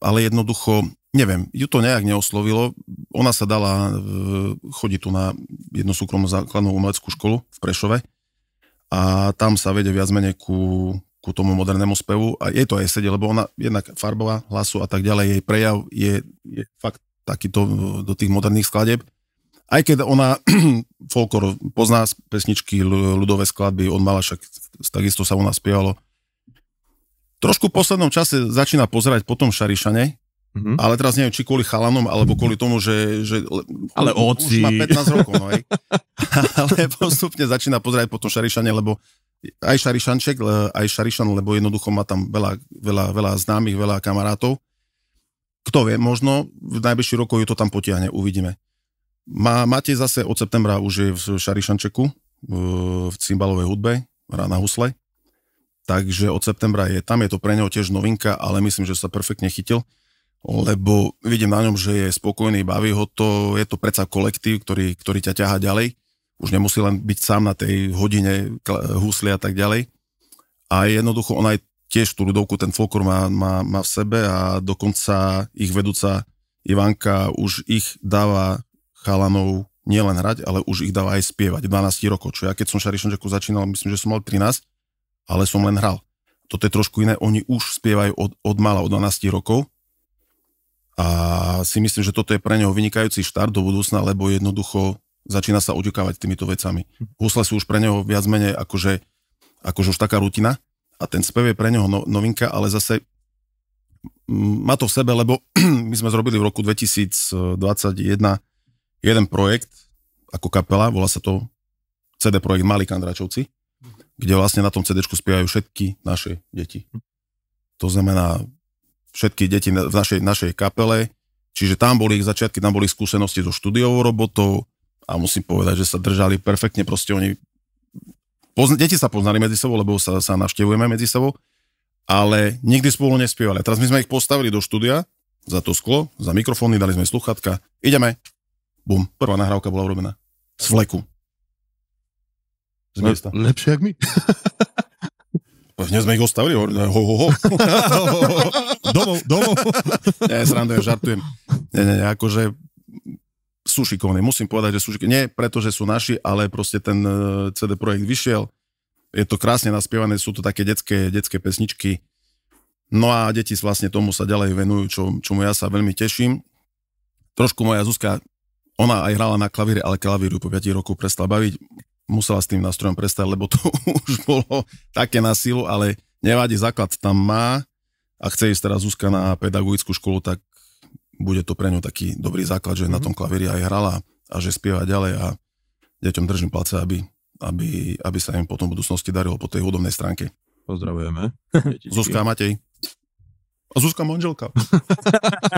Ale jednoducho, neviem, ju to nejak neoslovilo. Ona sa dala, e, chodiť tu na jednu súkromnú základnú umeleckú školu v Prešove a tam sa vede viac menej ku, ku tomu modernému spevu a jej to aj sedie, lebo ona jednak farbová hlasu a tak ďalej, jej prejav je, je fakt takýto e, do tých moderných skladeb. Aj keď ona, folklor pozná pesničky, ľudové skladby, on mala však, takisto sa u nás spievalo. Trošku v poslednom čase začína pozerať potom Šarišane, Mm-hmm. Ale teraz neviem, či kvôli chalanom, alebo kvôli tomu, že... že ale oci. Už má 15 rokov, no ale postupne začína pozerať potom Šarišane, lebo aj Šarišanček, e, aj Šarišan, lebo jednoducho má tam veľa, veľa, veľa známych, veľa kamarátov kto vie, možno v najbližších rokov ju to tam potiahne, uvidíme. Má, máte zase od septembra už je v Šarišančeku, v cymbalovej hudbe, hrá na husle. Takže od septembra je tam, je to pre neho tiež novinka, ale myslím, že sa perfektne chytil, lebo vidím na ňom, že je spokojný, baví ho to, je to predsa kolektív, ktorý, ktorý ťa ťaha ďalej. Už nemusí len byť sám na tej hodine husle a tak ďalej. A jednoducho on aj tiež tú ľudovku, ten folklor má, má, má v sebe a dokonca ich vedúca Ivanka už ich dáva chalanov nielen hrať, ale už ich dáva aj spievať. 12 rokov, čo ja keď som Šarišančaku začínal, myslím, že som mal 13, ale som len hral. Toto je trošku iné, oni už spievajú od, od mala, od 12 rokov a si myslím, že toto je pre neho vynikajúci štart do budúcna, lebo jednoducho začína sa oťukávať týmito vecami. Husle sú už pre neho viac menej akože, akože už taká rutina, a ten spev je pre neho no, novinka, ale zase má to v sebe, lebo my sme zrobili v roku 2021 jeden projekt ako kapela, volá sa to CD projekt Malí Kandračovci, kde vlastne na tom CD spievajú všetky naše deti. To znamená všetky deti v našej, našej kapele, čiže tam boli ich začiatky, tam boli skúsenosti so štúdiovou robotou a musím povedať, že sa držali perfektne, proste oni Pozn- deti sa poznali medzi sebou, lebo sa, sa navštevujeme medzi sebou, ale nikdy spolu nespievali. A teraz my sme ich postavili do štúdia, za to sklo, za mikrofóny, dali sme sluchatka, ideme. Bum, prvá nahrávka bola urobená. Z vleku. Z miesta. Le- lepšie, jak my. Dnes sme ich ostavili, ho, ho, ho. domov, domov. Ja srandujem, žartujem. Nie, nie, akože sú šikovní. Musím povedať, že sú šikovní. Nie preto, že sú naši, ale proste ten e, CD Projekt vyšiel. Je to krásne naspievané, sú to také detské, detské pesničky. No a deti vlastne tomu sa ďalej venujú, čo, čomu ja sa veľmi teším. Trošku moja Zuzka, ona aj hrala na klavíre, ale klavíru po 5 rokov prestala baviť. Musela s tým nástrojom prestať, lebo to už bolo také na silu, ale nevadí, základ tam má a chce ísť teraz Zuzka na pedagogickú školu, tak bude to pre ňu taký dobrý základ, že mm-hmm. na mhm. tom klavíri aj hrala a že spieva ďalej a deťom držím palce, aby, aby, aby sa im potom v budúcnosti darilo po tej hudobnej stránke. Pozdravujeme. Zuzka Matej. A Zuzka manželka.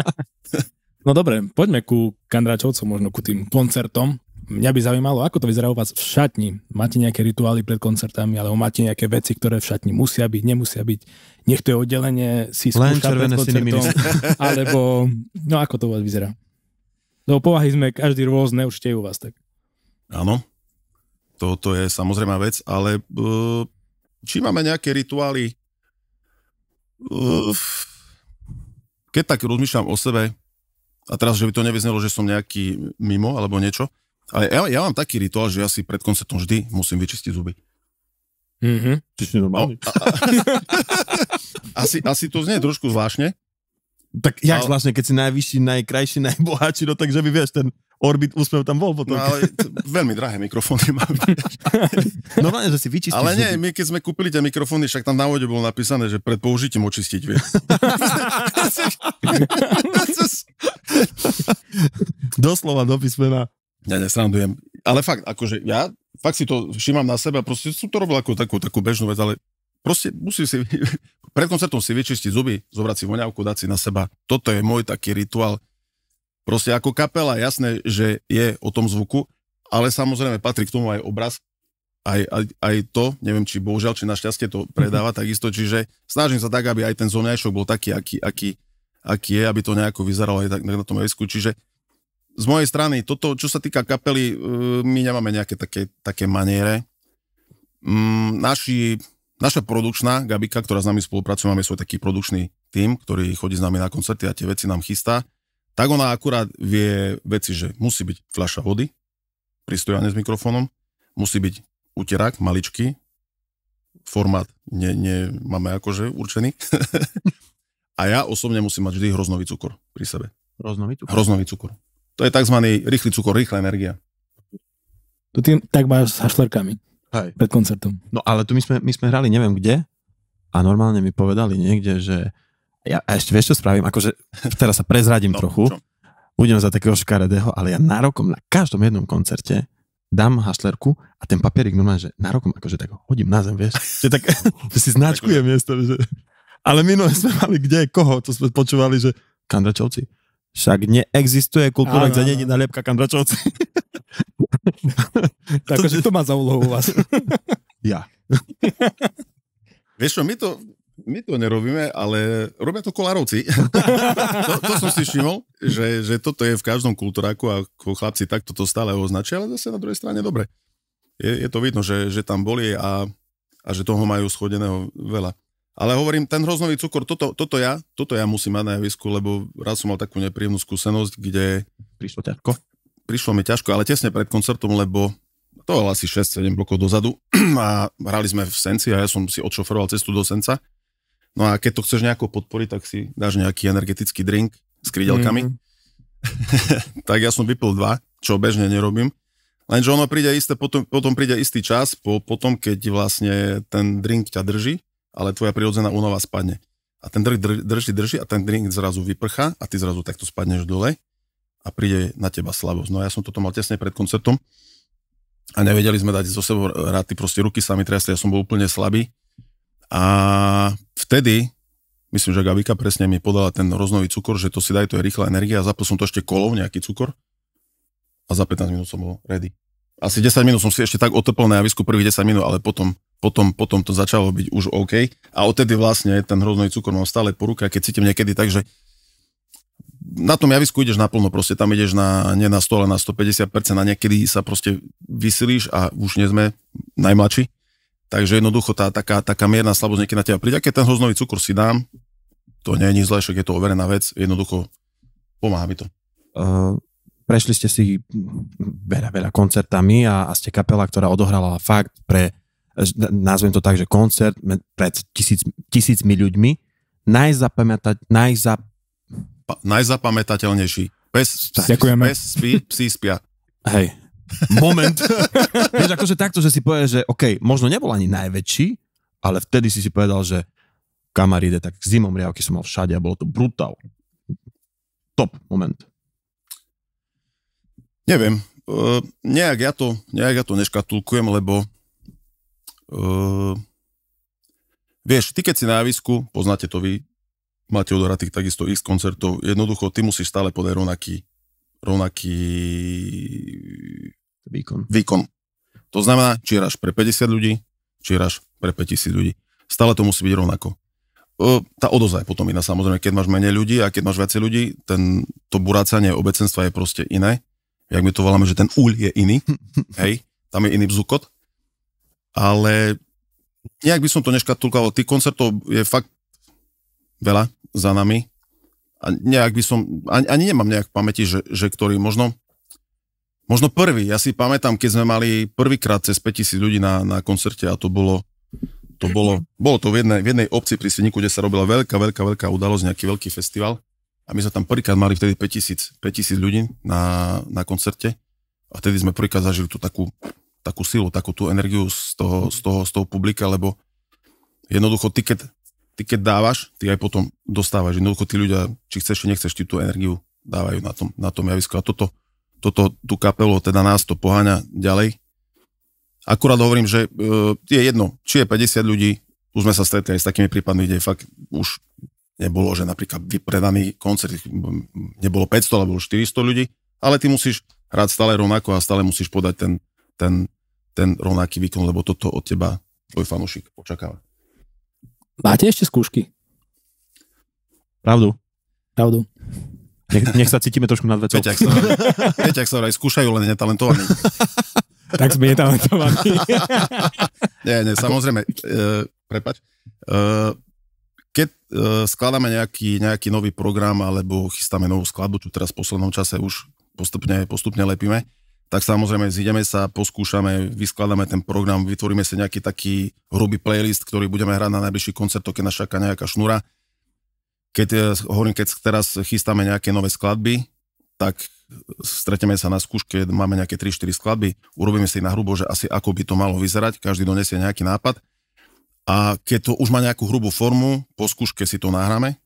no dobre, poďme ku Kandračovcom, možno ku tým koncertom. Mňa by zaujímalo, ako to vyzerá u vás v šatni. Máte nejaké rituály pred koncertami, alebo máte nejaké veci, ktoré v šatni musia byť, nemusia byť. Nech to je oddelenie, si Len skúša pred koncertom. Alebo, no ako to u vás vyzerá? Do povahy sme každý rôzne, určite u vás tak. Áno, toto je samozrejme vec, ale e, či máme nejaké rituály? E, keď tak rozmýšľam o sebe, a teraz, že by to nevyznelo, že som nejaký mimo alebo niečo, a ja, ja mám taký rituál, že ja si pred koncertom vždy musím vyčistiť zuby. Mm-hmm. No, a, a, asi, asi to znie trošku zvláštne. Tak jak ale... zvláštne, keď si najvyšší, najkrajší, najbohatší, no takže by vieš, ten Orbit úspev tam bol potom. No, ale veľmi drahé mikrofóny no Normálne, že si vyčistíš. Ale nie, my keď sme kúpili tie mikrofóny, však tam na vode bolo napísané, že pred použitím očistiť vie. Doslova do písmena. Ja nesrandujem. Ale fakt, akože ja fakt si to všímam na seba a proste som to robil ako takú, takú bežnú vec, ale proste musím si, pred koncertom si vyčistiť zuby, zobrať si voňavku, dať si na seba. Toto je môj taký rituál. Proste ako kapela, jasné, že je o tom zvuku, ale samozrejme patrí k tomu aj obraz, aj, aj, aj to, neviem, či bohužiaľ, či našťastie to predáva mm-hmm. takisto, čiže snažím sa tak, aby aj ten zvoniajšok bol taký, aký, aký, aký je, aby to nejako vyzeralo aj tak na tom javisku, čiže z mojej strany, toto, čo sa týka kapely, e, my nemáme nejaké také, také maniere. Mm, naši, naša produkčná, Gabika, ktorá s nami spolupracuje, máme svoj taký produkčný tým, ktorý chodí s nami na koncerty a tie veci nám chystá, tak ona akurát vie veci, že musí byť fľaša vody, pristojane s mikrofónom, musí byť uterák, maličký, formát ne, ne, máme akože určený. a ja osobne musím mať vždy hroznový cukor pri sebe. Hroznový cukor? Hroznový cukor. To je tzv. rýchly cukor, rýchla energia. To ty tak máš s hašlerkami Hej. pred koncertom. No ale tu my sme, my sme hrali neviem kde a normálne mi povedali niekde, že ja a ešte vieš, čo spravím? Akože teraz sa prezradím no, trochu. Čo? Budem za takého škaredého, ale ja nárokom na každom jednom koncerte dám hašlerku a ten papierik normálne, že na rokom, akože tak hodím na zem, vieš. Že tak že si značkujem miesto, že... Ale my sme mali kde, koho, to sme počúvali, že kandračovci však neexistuje kultúra, áno, kde není nalepka Kandračovci. Takže akože to má za úlohu u vás. ja. Vieš čo, my to, my to nerobíme, ale robia to kolárovci. to, to som si všimol, že, že toto je v každom kultúraku, a chlapci takto to stále označia, ale zase na druhej strane dobre. Je, je to vidno, že, že tam boli a, a že toho majú schodeného veľa. Ale hovorím, ten hroznový cukor, toto, toto, ja, toto ja musím mať na javisku, lebo raz som mal takú nepríjemnú skúsenosť, kde... Prišlo ťažko? Prišlo mi ťažko, ale tesne pred koncertom, lebo to bolo asi 6-7 blokov dozadu a hrali sme v Senci a ja som si odšoferoval cestu do Senca. No a keď to chceš nejako podporiť, tak si dáš nejaký energetický drink s krydelkami. Mm. tak ja som vypil dva, čo bežne nerobím. Lenže ono príde isté, potom, potom príde istý čas, po, potom keď vlastne ten drink ťa drží, ale tvoja prirodzená únava spadne. A ten drink drž, drží, drží a ten drink zrazu vyprcha a ty zrazu takto spadneš dole a príde na teba slabosť. No ja som toto mal tesne pred koncertom a nevedeli sme dať zo sebou ráty, proste ruky sa mi ja som bol úplne slabý. A vtedy, myslím, že Gavika presne mi podala ten roznový cukor, že to si daj, to je rýchla energia a zapol som to ešte kolov, nejaký cukor a za 15 minút som bol ready. Asi 10 minút som si ešte tak otrpel na javisku prvých 10 minút, ale potom potom, potom to začalo byť už OK. A odtedy vlastne ten hrozný cukor mám stále po ruke, keď cítim niekedy tak, že na tom javisku ideš naplno, proste tam ideš na, nie na 100, ale na 150% a niekedy sa proste vysilíš a už nie sme najmladší. Takže jednoducho tá taká, taká mierna slabosť niekedy na teba príde. A keď ten hroznový cukor si dám, to nie je nič zle, je to overená vec, jednoducho pomáha mi to. Uh, prešli ste si veľa, veľa koncertami a, a ste kapela, ktorá odohrala fakt pre nazvem to tak, že koncert pred tisíc, tisícmi ľuďmi, najzapamätať, najzap... Pa, najzapamätateľnejší. Pes, tak, Ďakujeme. pes spí, psi spia. Hej. Moment. Vieš, akože takto, že si povieš, že OK, možno nebol ani najväčší, ale vtedy si si povedal, že kamaride, tak zimom riavky som mal všade a bolo to brutál. Top moment. Neviem, Uh, nejak, ja to, nejak ja to neškatulkujem, lebo Uh, vieš, ty keď si na výsku, poznáte to vy, máte od tých takisto x koncertov, jednoducho ty musíš stále podať rovnaký, rovnaký výkon. výkon. To znamená, či hráš pre 50 ľudí, či hráš pre 5000 ľudí. Stále to musí byť rovnako. Ehm, tá odozva je potom iná, samozrejme, keď máš menej ľudí a keď máš viacej ľudí, ten, to burácanie obecenstva je proste iné. Jak my to voláme, že ten úľ je iný, hej, tam je iný bzukot ale nejak by som to neškatulkoval, tých koncertov je fakt veľa za nami a nejak by som, ani, ani nemám nejak v pamäti, že, že ktorý možno, možno prvý, ja si pamätám, keď sme mali prvýkrát cez 5000 ľudí na, na koncerte a to bolo, to bolo, bolo to v jednej, v jednej obci pri Svedniku, kde sa robila veľká, veľká, veľká udalosť, nejaký veľký festival a my sme tam prvýkrát mali vtedy 5000, 5000 ľudí na, na koncerte a vtedy sme prvýkrát zažili tú takú takú silu, takú tú energiu z toho, z toho, z toho publika, lebo jednoducho ty keď, ty keď dávaš, ty aj potom dostávaš. Jednoducho tí ľudia, či chceš, či nechceš, ti tú energiu dávajú na tom, na tom javisku. A toto, toto, tú kapelu, teda nás to poháňa ďalej. Akurát hovorím, že e, je jedno, či je 50 ľudí, už sme sa stretli aj s takými prípadmi, kde fakt už nebolo, že napríklad vypredaný koncert, nebolo 500 alebo 400 ľudí, ale ty musíš hrať stále rovnako a stále musíš podať ten, ten, ten rovnaký výkon, lebo toto od teba tvoj fanúšik očakáva. Máte ešte skúšky? Pravdu. Pravdu. Nech, nech sa cítime trošku nad vecou. Peťak sa, Peťak sa aj skúšajú, len netalentovaní. tak sme netalentovaní. nie, nie, samozrejme. Uh, prepač. Uh, keď e, skladáme nejaký, nejaký nový program alebo chystáme novú skladbu, čo teraz v poslednom čase už postupne, postupne lepíme, tak samozrejme zídeme sa, poskúšame, vyskladáme ten program, vytvoríme si nejaký taký hrubý playlist, ktorý budeme hrať na najbližší koncert, keď nás čaká nejaká šnúra. Keď, eh, hovorím, keď teraz chystáme nejaké nové skladby, tak stretneme sa na skúške, máme nejaké 3-4 skladby, urobíme si na hrubo, že asi ako by to malo vyzerať, každý donesie nejaký nápad. A keď to už má nejakú hrubú formu, po skúške si to nahráme,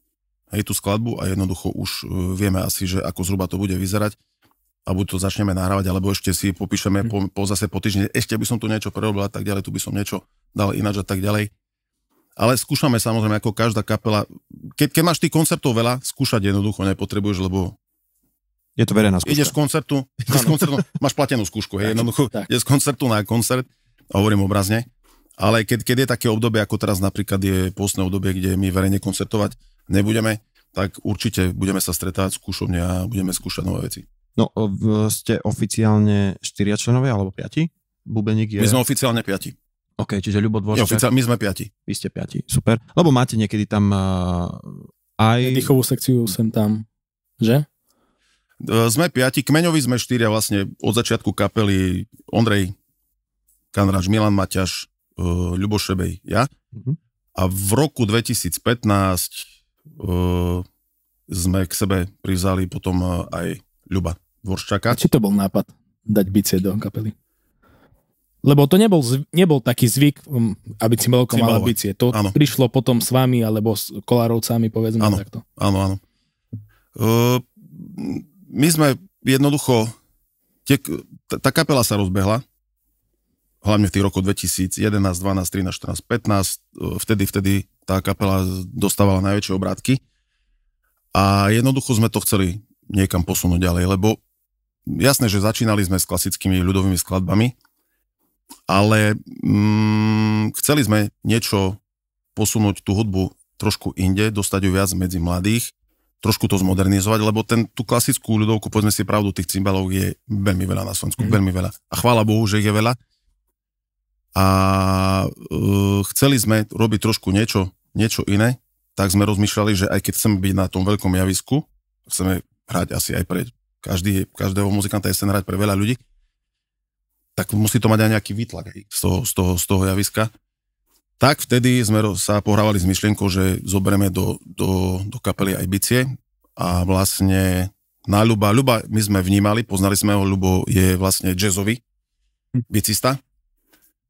hej, tú skladbu a jednoducho už eh, vieme asi, že ako zhruba to bude vyzerať a buď to začneme nahrávať, alebo ešte si popíšeme hm. po, po zase po týždni, ešte by som tu niečo prerobil a tak ďalej, tu by som niečo dal ináč a tak ďalej. Ale skúšame samozrejme, ako každá kapela. Ke, keď máš tých koncertov veľa, skúšať jednoducho nepotrebuješ, lebo je to verejná skúška. Ideš z koncertu, ideš z koncertu máš platenú skúšku, hej, jednoducho, tak. ideš z koncertu na koncert, hovorím obrazne, ale keď, keď je také obdobie, ako teraz napríklad je postné obdobie, kde my verejne koncertovať nebudeme, tak určite budeme sa stretávať skúšovne a budeme skúšať nové veci. No, ste oficiálne štyria členovia alebo piati? Bubeník je... My sme oficiálne piati. OK, čiže Ľubo Dvořák. Oficiál, my sme piati. Vy ste piati, super. Lebo máte niekedy tam uh, aj... Dýchovú sekciu sem tam, že? E, sme piati, kmeňovi sme štyria vlastne od začiatku kapely Ondrej Kanráč, Milan Maťaš, uh, Ľubo Šebej, ja. Uh-huh. A v roku 2015 uh, e, sme k sebe privzali potom uh, aj Ľuba. Dvorščaka. Či to bol nápad dať bicie do kapely? Lebo to nebol, nebol taký zvyk, um, aby Cimelko mala bicie. To ano. prišlo potom s vami alebo s kolárovcami, povedzme áno. takto. Áno, áno. Uh, my sme jednoducho, tie, tá, tá kapela sa rozbehla, hlavne v tých rokoch 2011, 12, 13, 14, 15. Vtedy, vtedy tá kapela dostávala najväčšie obrátky. A jednoducho sme to chceli niekam posunúť ďalej, lebo jasné, že začínali sme s klasickými ľudovými skladbami, ale mm, chceli sme niečo posunúť tú hudbu trošku inde, dostať ju viac medzi mladých, trošku to zmodernizovať, lebo ten, tú klasickú ľudovku, povedzme si pravdu, tých cymbalov je veľmi veľa na Slovensku, mm. veľmi veľa. A chvála Bohu, že je veľa. A e, chceli sme robiť trošku niečo, niečo iné, tak sme rozmýšľali, že aj keď chceme byť na tom veľkom javisku, chceme hrať asi aj pre každý, každého muzikanta je sen hrať pre veľa ľudí, tak musí to mať aj nejaký výtlak z toho, z toho, z toho javiska. Tak vtedy sme sa pohrávali s myšlienkou, že zoberieme do, do, do kapely aj bicie a vlastne na Ľuba, Ľuba my sme vnímali, poznali sme ho, Ľubo je vlastne jazzový hm. bicista.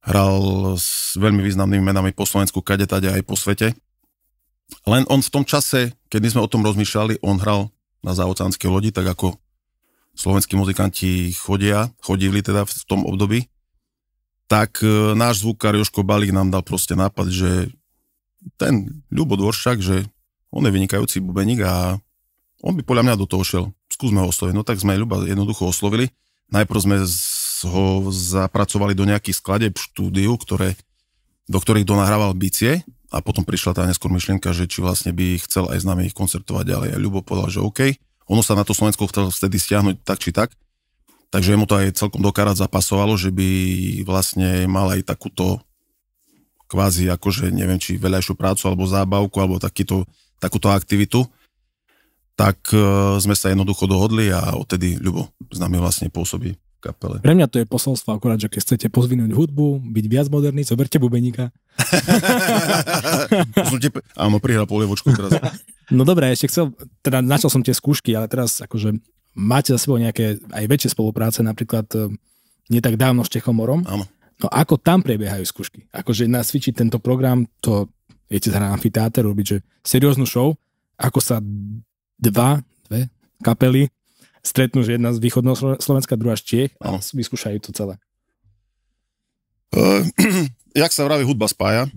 Hral s veľmi významnými menami po Slovensku, kade tade aj po svete. Len on v tom čase, keď sme o tom rozmýšľali, on hral na zaoceánskej lodi, tak ako slovenskí muzikanti chodia, chodili teda v tom období, tak e, náš zvukár Joško Balík nám dal proste nápad, že ten Ľubo Dvoršak, že on je vynikajúci bubeník a on by podľa mňa do toho šiel. Skúsme ho osloviť. No tak sme Ľuba jednoducho oslovili. Najprv sme ho zapracovali do nejakých skladeb štúdiu, ktoré, do ktorých donahrával bicie a potom prišla tá neskôr myšlienka, že či vlastne by chcel aj s nami koncertovať ďalej. A Ľubo povedal, že OK. Ono sa na to Slovensko chcelo vtedy stiahnuť tak či tak, takže mu to aj celkom dokárať zapasovalo, že by vlastne mal aj takúto kvázi akože neviem, či veľajšiu prácu alebo zábavku alebo takýto, takúto aktivitu, tak e, sme sa jednoducho dohodli a odtedy Ľubo s nami vlastne pôsobí kapele. Pre mňa to je posolstvo akurát, že keď chcete pozvinúť hudbu, byť viac moderný, zoberte bubeníka. Áno, prihral polievočku teraz. no dobré, ešte chcel, teda načal som tie skúšky, ale teraz akože máte za sebou nejaké aj väčšie spolupráce, napríklad eh, nie tak dávno s Čechomorom. Áno. No ako tam prebiehajú skúšky? Akože nasvičiť tento program, to viete sa na amfiteáter robiť, že serióznu show, ako sa dva, dve kapely stretnú, že jedna z východného Slovenska, druhá z Čiech a no. vyskúšajú to celé. Uh, jak sa vraví, hudba spája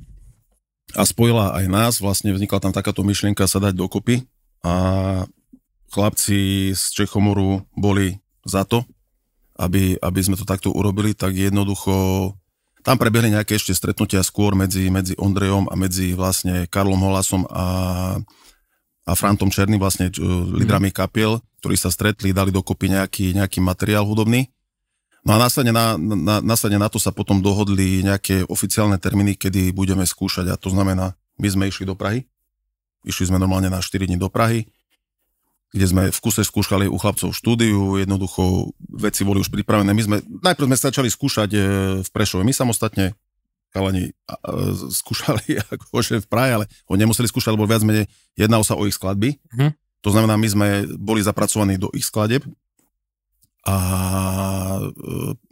a spojila aj nás, vlastne vznikla tam takáto myšlienka sa dať dokopy a chlapci z Čechomoru boli za to, aby, aby sme to takto urobili, tak jednoducho tam prebehli nejaké ešte stretnutia skôr medzi, medzi Ondrejom a medzi vlastne Karlom Holasom a a Frantom černý vlastne lídrami mhm. kapiel, ktorí sa stretli, dali dokopy nejaký, nejaký materiál hudobný. No a následne na, na, následne na to sa potom dohodli nejaké oficiálne termíny, kedy budeme skúšať a to znamená, my sme išli do Prahy. Išli sme normálne na 4 dní do Prahy, kde sme v kuse skúšali u chlapcov štúdiu, jednoducho veci boli už pripravené. My sme, najprv sme začali skúšať e, v Prešove my samostatne, chalani skúšali ako v Prahe, ale ho nemuseli skúšať, lebo viac menej jednalo sa o ich skladby. Mm-hmm. To znamená, my sme boli zapracovaní do ich skladeb a e,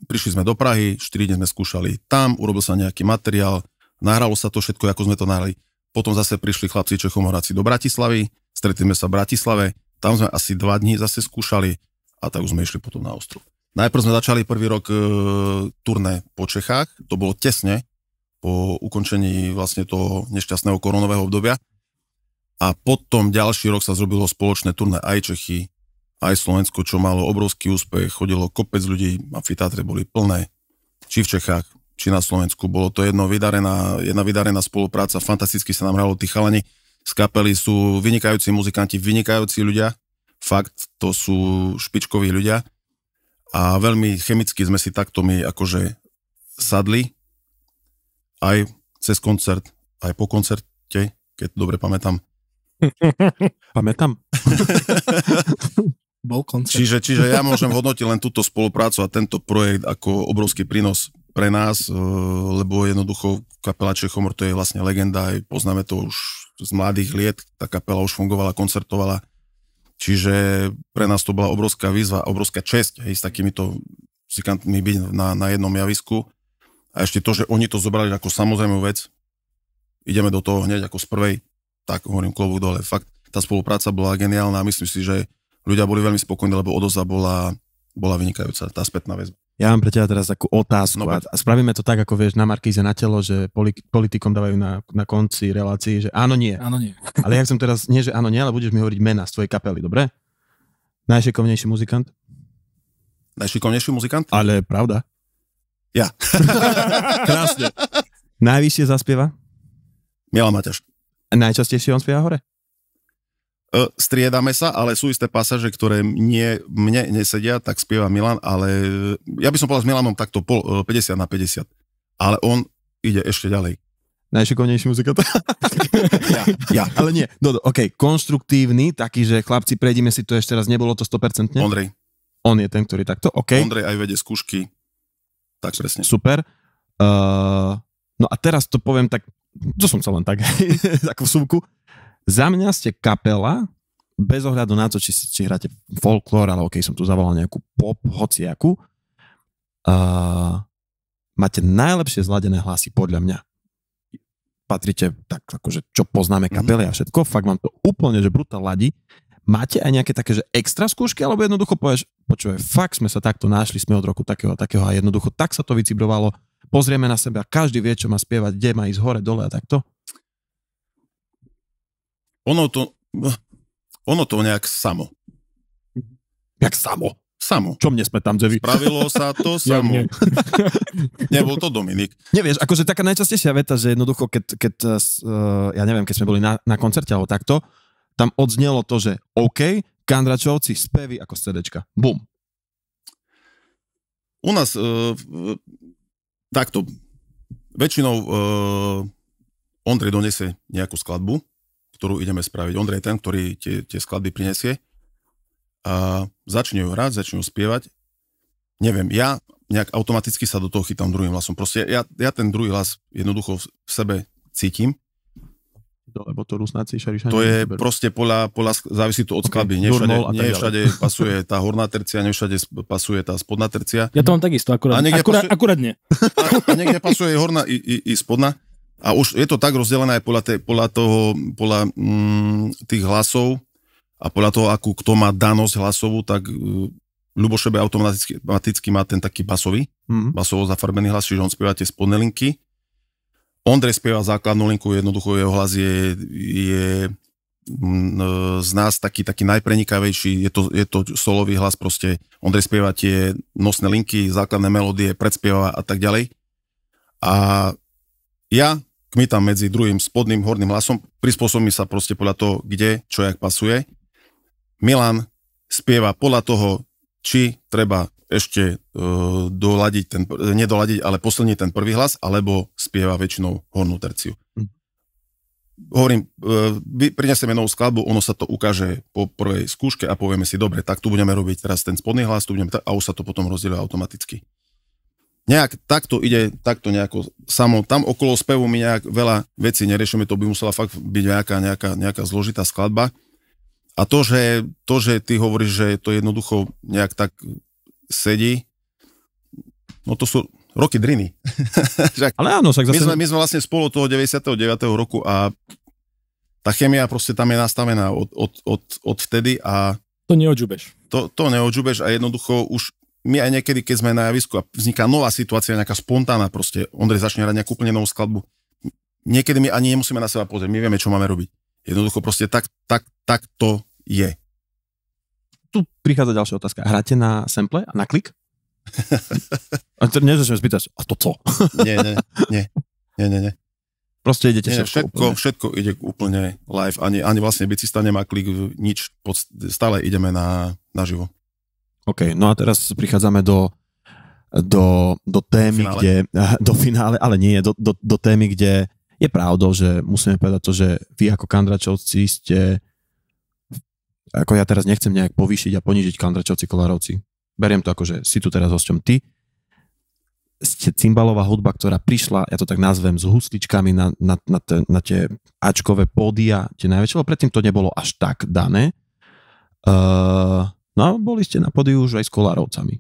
prišli sme do Prahy, 4 dní sme skúšali tam, urobil sa nejaký materiál, nahralo sa to všetko, ako sme to nahrali. Potom zase prišli chlapci Čechomoráci do Bratislavy, stretli sme sa v Bratislave, tam sme asi 2 dní zase skúšali a tak už sme išli potom na ostrov. Najprv sme začali prvý rok e, turné po Čechách, to bolo tesne, po ukončení vlastne toho nešťastného koronového obdobia. A potom ďalší rok sa zrobilo spoločné turné aj Čechy, aj Slovensko, čo malo obrovský úspech. Chodilo kopec ľudí, amfiteátre boli plné. Či v Čechách, či na Slovensku. Bolo to jedno vydarená, jedna vydarená spolupráca. Fantasticky sa nám hralo. Tí chalani z kapely sú vynikajúci muzikanti, vynikajúci ľudia. Fakt, to sú špičkoví ľudia. A veľmi chemicky sme si takto my akože sadli aj cez koncert, aj po koncerte, keď dobre pamätám. pamätám. Bol koncert. Čiže, čiže ja môžem hodnotiť len túto spoluprácu a tento projekt ako obrovský prínos pre nás, e, lebo jednoducho kapela Čechomor to je vlastne legenda, aj poznáme to už z mladých liet, tá kapela už fungovala, koncertovala, čiže pre nás to bola obrovská výzva, obrovská česť hej, s takýmito muzikantmi byť na, na jednom javisku a ešte to, že oni to zobrali ako samozrejmú vec, ideme do toho hneď ako z prvej, tak hovorím klobúk dole. Fakt, tá spolupráca bola geniálna a myslím si, že ľudia boli veľmi spokojní, lebo odozva bola, bola vynikajúca, tá spätná väzba. Ja mám pre teba teraz takú otázku no, a, a spravíme to tak, ako vieš na Markíze na telo, že politikom dávajú na, na konci relácií, že áno, nie. Áno, nie. Ale ja som teraz, nie, že áno, nie, ale budeš mi hovoriť mena z tvojej kapely, dobre? Najšikovnejší muzikant? Najšikovnejší muzikant? Ale pravda. Ja. Krásne. Najvyššie zaspieva? Milan maťaž. Najčastejšie on spieva hore? E, striedame sa, ale sú isté pasaže, ktoré nie mne nesedia, tak spieva Milan, ale ja by som povedal s Milanom takto pol, 50 e, na 50. Ale on ide ešte ďalej. Najšikovnejší to. ja, ja. Ale nie, no, no ok, konstruktívny, taký, že chlapci, prejdime si to ešte raz, nebolo to 100%. Ne? Ondrej. On je ten, ktorý takto, ok. Ondrej aj vede skúšky, tak presne. Super. Uh, no a teraz to poviem tak, to som chcel len tak, takú súvku. Za mňa ste kapela, bez ohľadu na to, či, či hráte folklór, alebo keď som tu zavolal nejakú pop, hociakú, uh, máte najlepšie zladené hlasy, podľa mňa. Patrite tak, akože, čo poznáme mhm. kapely a všetko, fakt vám to úplne, že brutál ladí. Máte aj nejaké také, že extra skúšky, alebo jednoducho povieš, počuje, fakt sme sa takto našli, sme od roku takého a takého a jednoducho tak sa to vycibrovalo, pozrieme na seba, každý vie, čo má spievať, kde má ísť hore, dole a takto? Ono to, ono to nejak samo. Jak samo? Samo. Čo mne sme tam dzevi? Spravilo sa to samo. Ja, Nebol to Dominik. Nevieš, akože taká najčastejšia veta, že jednoducho, keď, keď uh, ja neviem, keď sme boli na, na koncerte alebo takto, tam odznelo to, že OK, Kandračovci spevy ako CDčka. Bum. U nás e, takto, väčšinou e, Ondrej donese nejakú skladbu, ktorú ideme spraviť. Ondrej je ten, ktorý tie, tie skladby prinesie a začne ju hrať, začne ju spievať. Neviem, ja nejak automaticky sa do toho chytám druhým hlasom. Proste ja, ja ten druhý hlas jednoducho v sebe cítim to, lebo to Rusnáci Šarišani... To je neberú. proste poľa, poľa, závisí to od okay, skladby. Nie všade, nie všade pasuje tá horná tercia, nie všade pasuje tá spodná tercia. Ja to mám takisto, akurát, a akurát, pasuje, akurát nie. A, a niekde pasuje horná i, i, i spodná. A už je to tak rozdelené aj podľa, te, poľa toho, poľa mm, tých hlasov a podľa toho, akú kto má danosť hlasovú, tak uh, automaticky, automaticky má ten taký basový, mm-hmm. basovo zafarbený hlas, čiže on spieva tie spodné linky Ondrej spieva základnú linku, jednoducho jeho hlas je, je mm, e, z nás taký, taký najprenikavejší, je to, je to solový hlas proste. Ondrej spieva tie nosné linky, základné melódie, predspieva a tak ďalej. A ja kmitam medzi druhým spodným horným hlasom, prispôsobím sa proste podľa toho, kde, čo, jak pasuje. Milan spieva podľa toho, či treba ešte uh, e, doladiť ten, e, nedoladiť, ale posilniť ten prvý hlas, alebo spieva väčšinou hornú terciu. Mm. Hovorím, uh, e, prinesieme novú skladbu, ono sa to ukáže po prvej skúške a povieme si, dobre, tak tu budeme robiť teraz ten spodný hlas, tu budeme a už sa to potom rozdieluje automaticky. Nejak takto ide, takto nejako samo, tam okolo spevu my nejak veľa vecí neriešime, to by musela fakt byť nejaká, nejaká, nejaká zložitá skladba. A to že, to, že ty hovoríš, že to jednoducho nejak tak sedí, no to sú roky driny. Ale áno, však zase... my, sme, my sme vlastne spolu toho 99. roku a tá chemia proste tam je nastavená od, od, od, od vtedy a... To neodžubeš. To, to neodžubeš a jednoducho už my aj niekedy, keď sme na javisku a vzniká nová situácia, nejaká spontánna proste, Ondrej začne hrať nejakú úplne novú skladbu. Niekedy my ani nemusíme na seba pozrieť, my vieme, čo máme robiť. Jednoducho proste tak, tak, tak to je tu prichádza ďalšia otázka. Hráte na sample a na klik? a to nezačne spýtať, a to co? nie, nie, nie, nie, nie, nie. Proste idete nie, všetko, všetko, úplne. všetko ide úplne live. Ani, ani vlastne bicista nemá klik, nič. Pod, stále ideme na, na živo. OK, no a teraz prichádzame do, do, do témy, finále. kde, do finále, ale nie, do, do, do témy, kde je pravdou, že musíme povedať to, že vy ako kandračovci ste ako ja teraz nechcem nejak povýšiť a ponižiť Kandračovci, Kolárovci. Beriem to ako, že si tu teraz hosťom ty. Ste cymbalová hudba, ktorá prišla, ja to tak nazvem, s husličkami na, na, na, te, na tie Ačkové pódia, tie najväčšie, lebo predtým to nebolo až tak dané. Uh, no, boli ste na pódiu už aj s Kolárovcami.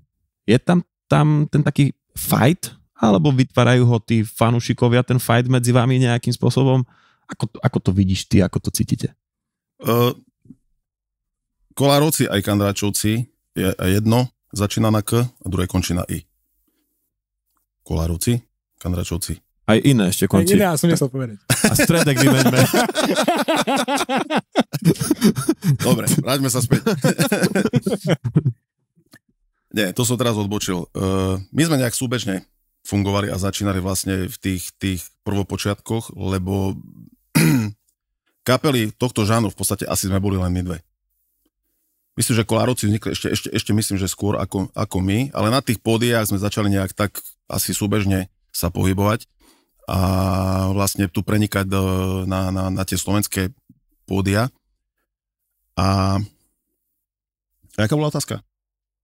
Je tam, tam ten taký fight, alebo vytvárajú ho tí fanúšikovia, ten fight medzi vami nejakým spôsobom? Ako to, ako to vidíš ty, ako to cítite. Uh, Kolárovci aj Kandráčovci je jedno, začína na K a druhé končí na I. Kolárovci, Kandračovci. Aj iné ešte končí. Aj iné, ja som nechcel povedať. A stredek vymeňme. Dobre, vráťme sa späť. Nie, to som teraz odbočil. Uh, my sme nejak súbežne fungovali a začínali vlastne v tých, tých prvopočiatkoch, lebo kapely tohto žánru v podstate asi sme boli len my dve. Myslím, že kolárovci vznikli ešte, ešte, ešte myslím, že skôr ako, ako my, ale na tých pódiách sme začali nejak tak asi súbežne sa pohybovať a vlastne tu prenikať do, e, na, na, na tie slovenské pódia. A aká bola otázka?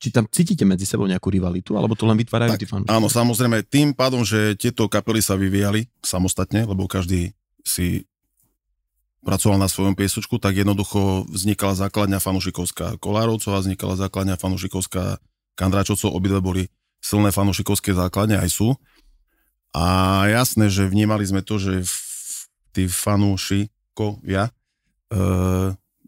Či tam cítite medzi sebou nejakú rivalitu, alebo to len vytvárajú tak, tí fanúšikovia? Áno, samozrejme, tým pádom, že tieto kapely sa vyvíjali samostatne, lebo každý si pracoval na svojom piesočku, tak jednoducho vznikala základňa fanušikovská Kolárovcová, vznikala základňa fanušikovská Kandračovcov, obidve boli silné fanušikovské základne, aj sú. A jasné, že vnímali sme to, že tí fanúšikovia e,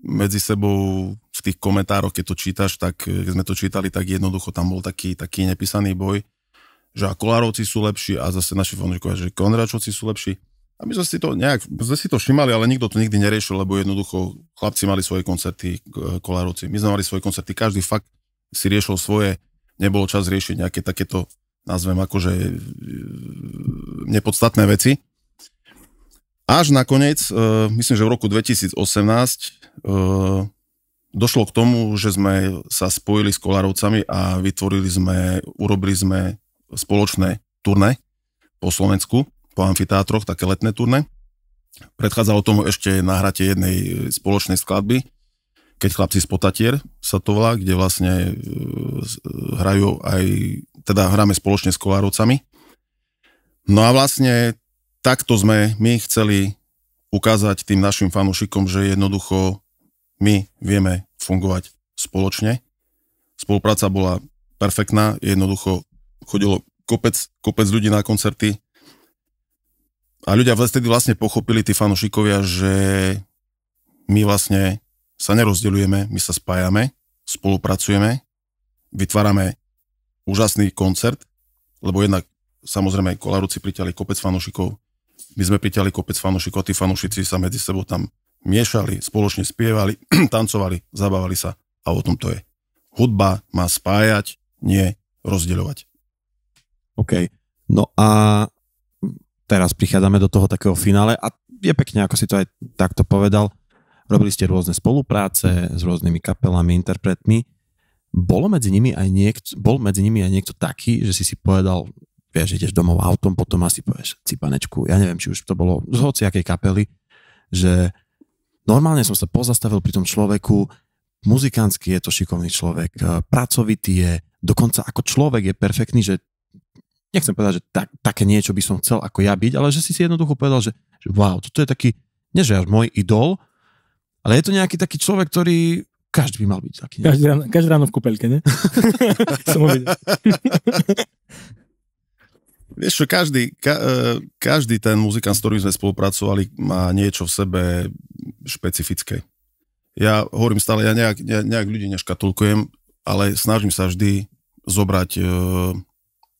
medzi sebou v tých komentároch, keď to čítaš, tak keď sme to čítali, tak jednoducho tam bol taký, taký nepísaný boj, že a Kolárovci sú lepší a zase naši fanúšikovia, že Kondračovci sú lepší. A my sme si to nejak, sme si to všimali, ale nikto to nikdy neriešil, lebo jednoducho chlapci mali svoje koncerty, e, kolárovci, my sme mali svoje koncerty, každý fakt si riešil svoje, nebolo čas riešiť nejaké takéto, nazvem akože e, nepodstatné veci. Až nakoniec, e, myslím, že v roku 2018 došlo k tomu, že sme sa spojili s kolárovcami a vytvorili sme, urobili sme spoločné turné po Slovensku po amfiteátroch, také letné turné. Predchádzalo tomu ešte nahratie jednej spoločnej skladby, keď chlapci z Potatier sa to volá, kde vlastne e, e, hrajú aj, teda hráme spoločne s kolárovcami. No a vlastne takto sme my chceli ukázať tým našim fanúšikom, že jednoducho my vieme fungovať spoločne. Spolupráca bola perfektná, jednoducho chodilo kopec, kopec ľudí na koncerty, a ľudia vtedy vlastne pochopili, tí fanúšikovia, že my vlastne sa nerozdeľujeme, my sa spájame, spolupracujeme, vytvárame úžasný koncert, lebo jednak samozrejme kolárovci priťali kopec fanúšikov, my sme priťali kopec fanúšikov, tí fanúšici sa medzi sebou tam miešali, spoločne spievali, tancovali, zabávali sa a o tom to je. Hudba má spájať, nie rozdeľovať. OK. No a teraz prichádzame do toho takého finále a je pekne, ako si to aj takto povedal. Robili ste rôzne spolupráce s rôznymi kapelami, interpretmi. Bolo medzi nimi aj niekto, bol medzi nimi aj niekto taký, že si si povedal, vieš, ideš domov autom, potom asi povieš cipanečku, ja neviem, či už to bolo z hociakej kapely, že normálne som sa pozastavil pri tom človeku, muzikánsky je to šikovný človek, pracovitý je, dokonca ako človek je perfektný, že nechcem povedať, že tak, také niečo by som chcel ako ja byť, ale že si si jednoducho povedal, že, že wow, toto je taký, nie že až môj idol, ale je to nejaký taký človek, ktorý každý by mal byť taký. Každý ráno, každý ráno v kúpeľke, ne? som ho videl. Vieš čo, každý, ka, e, každý ten muzikant, s ktorým sme spolupracovali, má niečo v sebe špecifické. Ja hovorím stále, ja nejak, nejak ľudí neškatulkujem, ale snažím sa vždy zobrať e,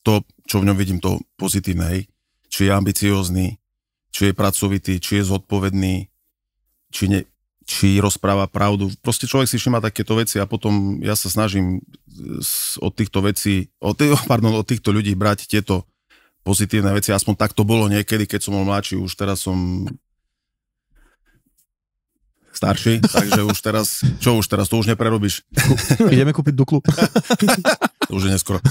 to, čo v ňom vidím to pozitívne, hej. Či je ambiciózny, či je pracovitý, či je zodpovedný, či, ne, či rozpráva pravdu. Proste človek si všimá takéto veci a potom ja sa snažím od týchto vecí, od, pardon, od týchto ľudí brať tieto pozitívne veci. Aspoň tak to bolo niekedy, keď som bol mladší, už teraz som starší, takže už teraz, čo už teraz, to už neprerobíš. Ideme kúpiť Duklu. už je neskoro.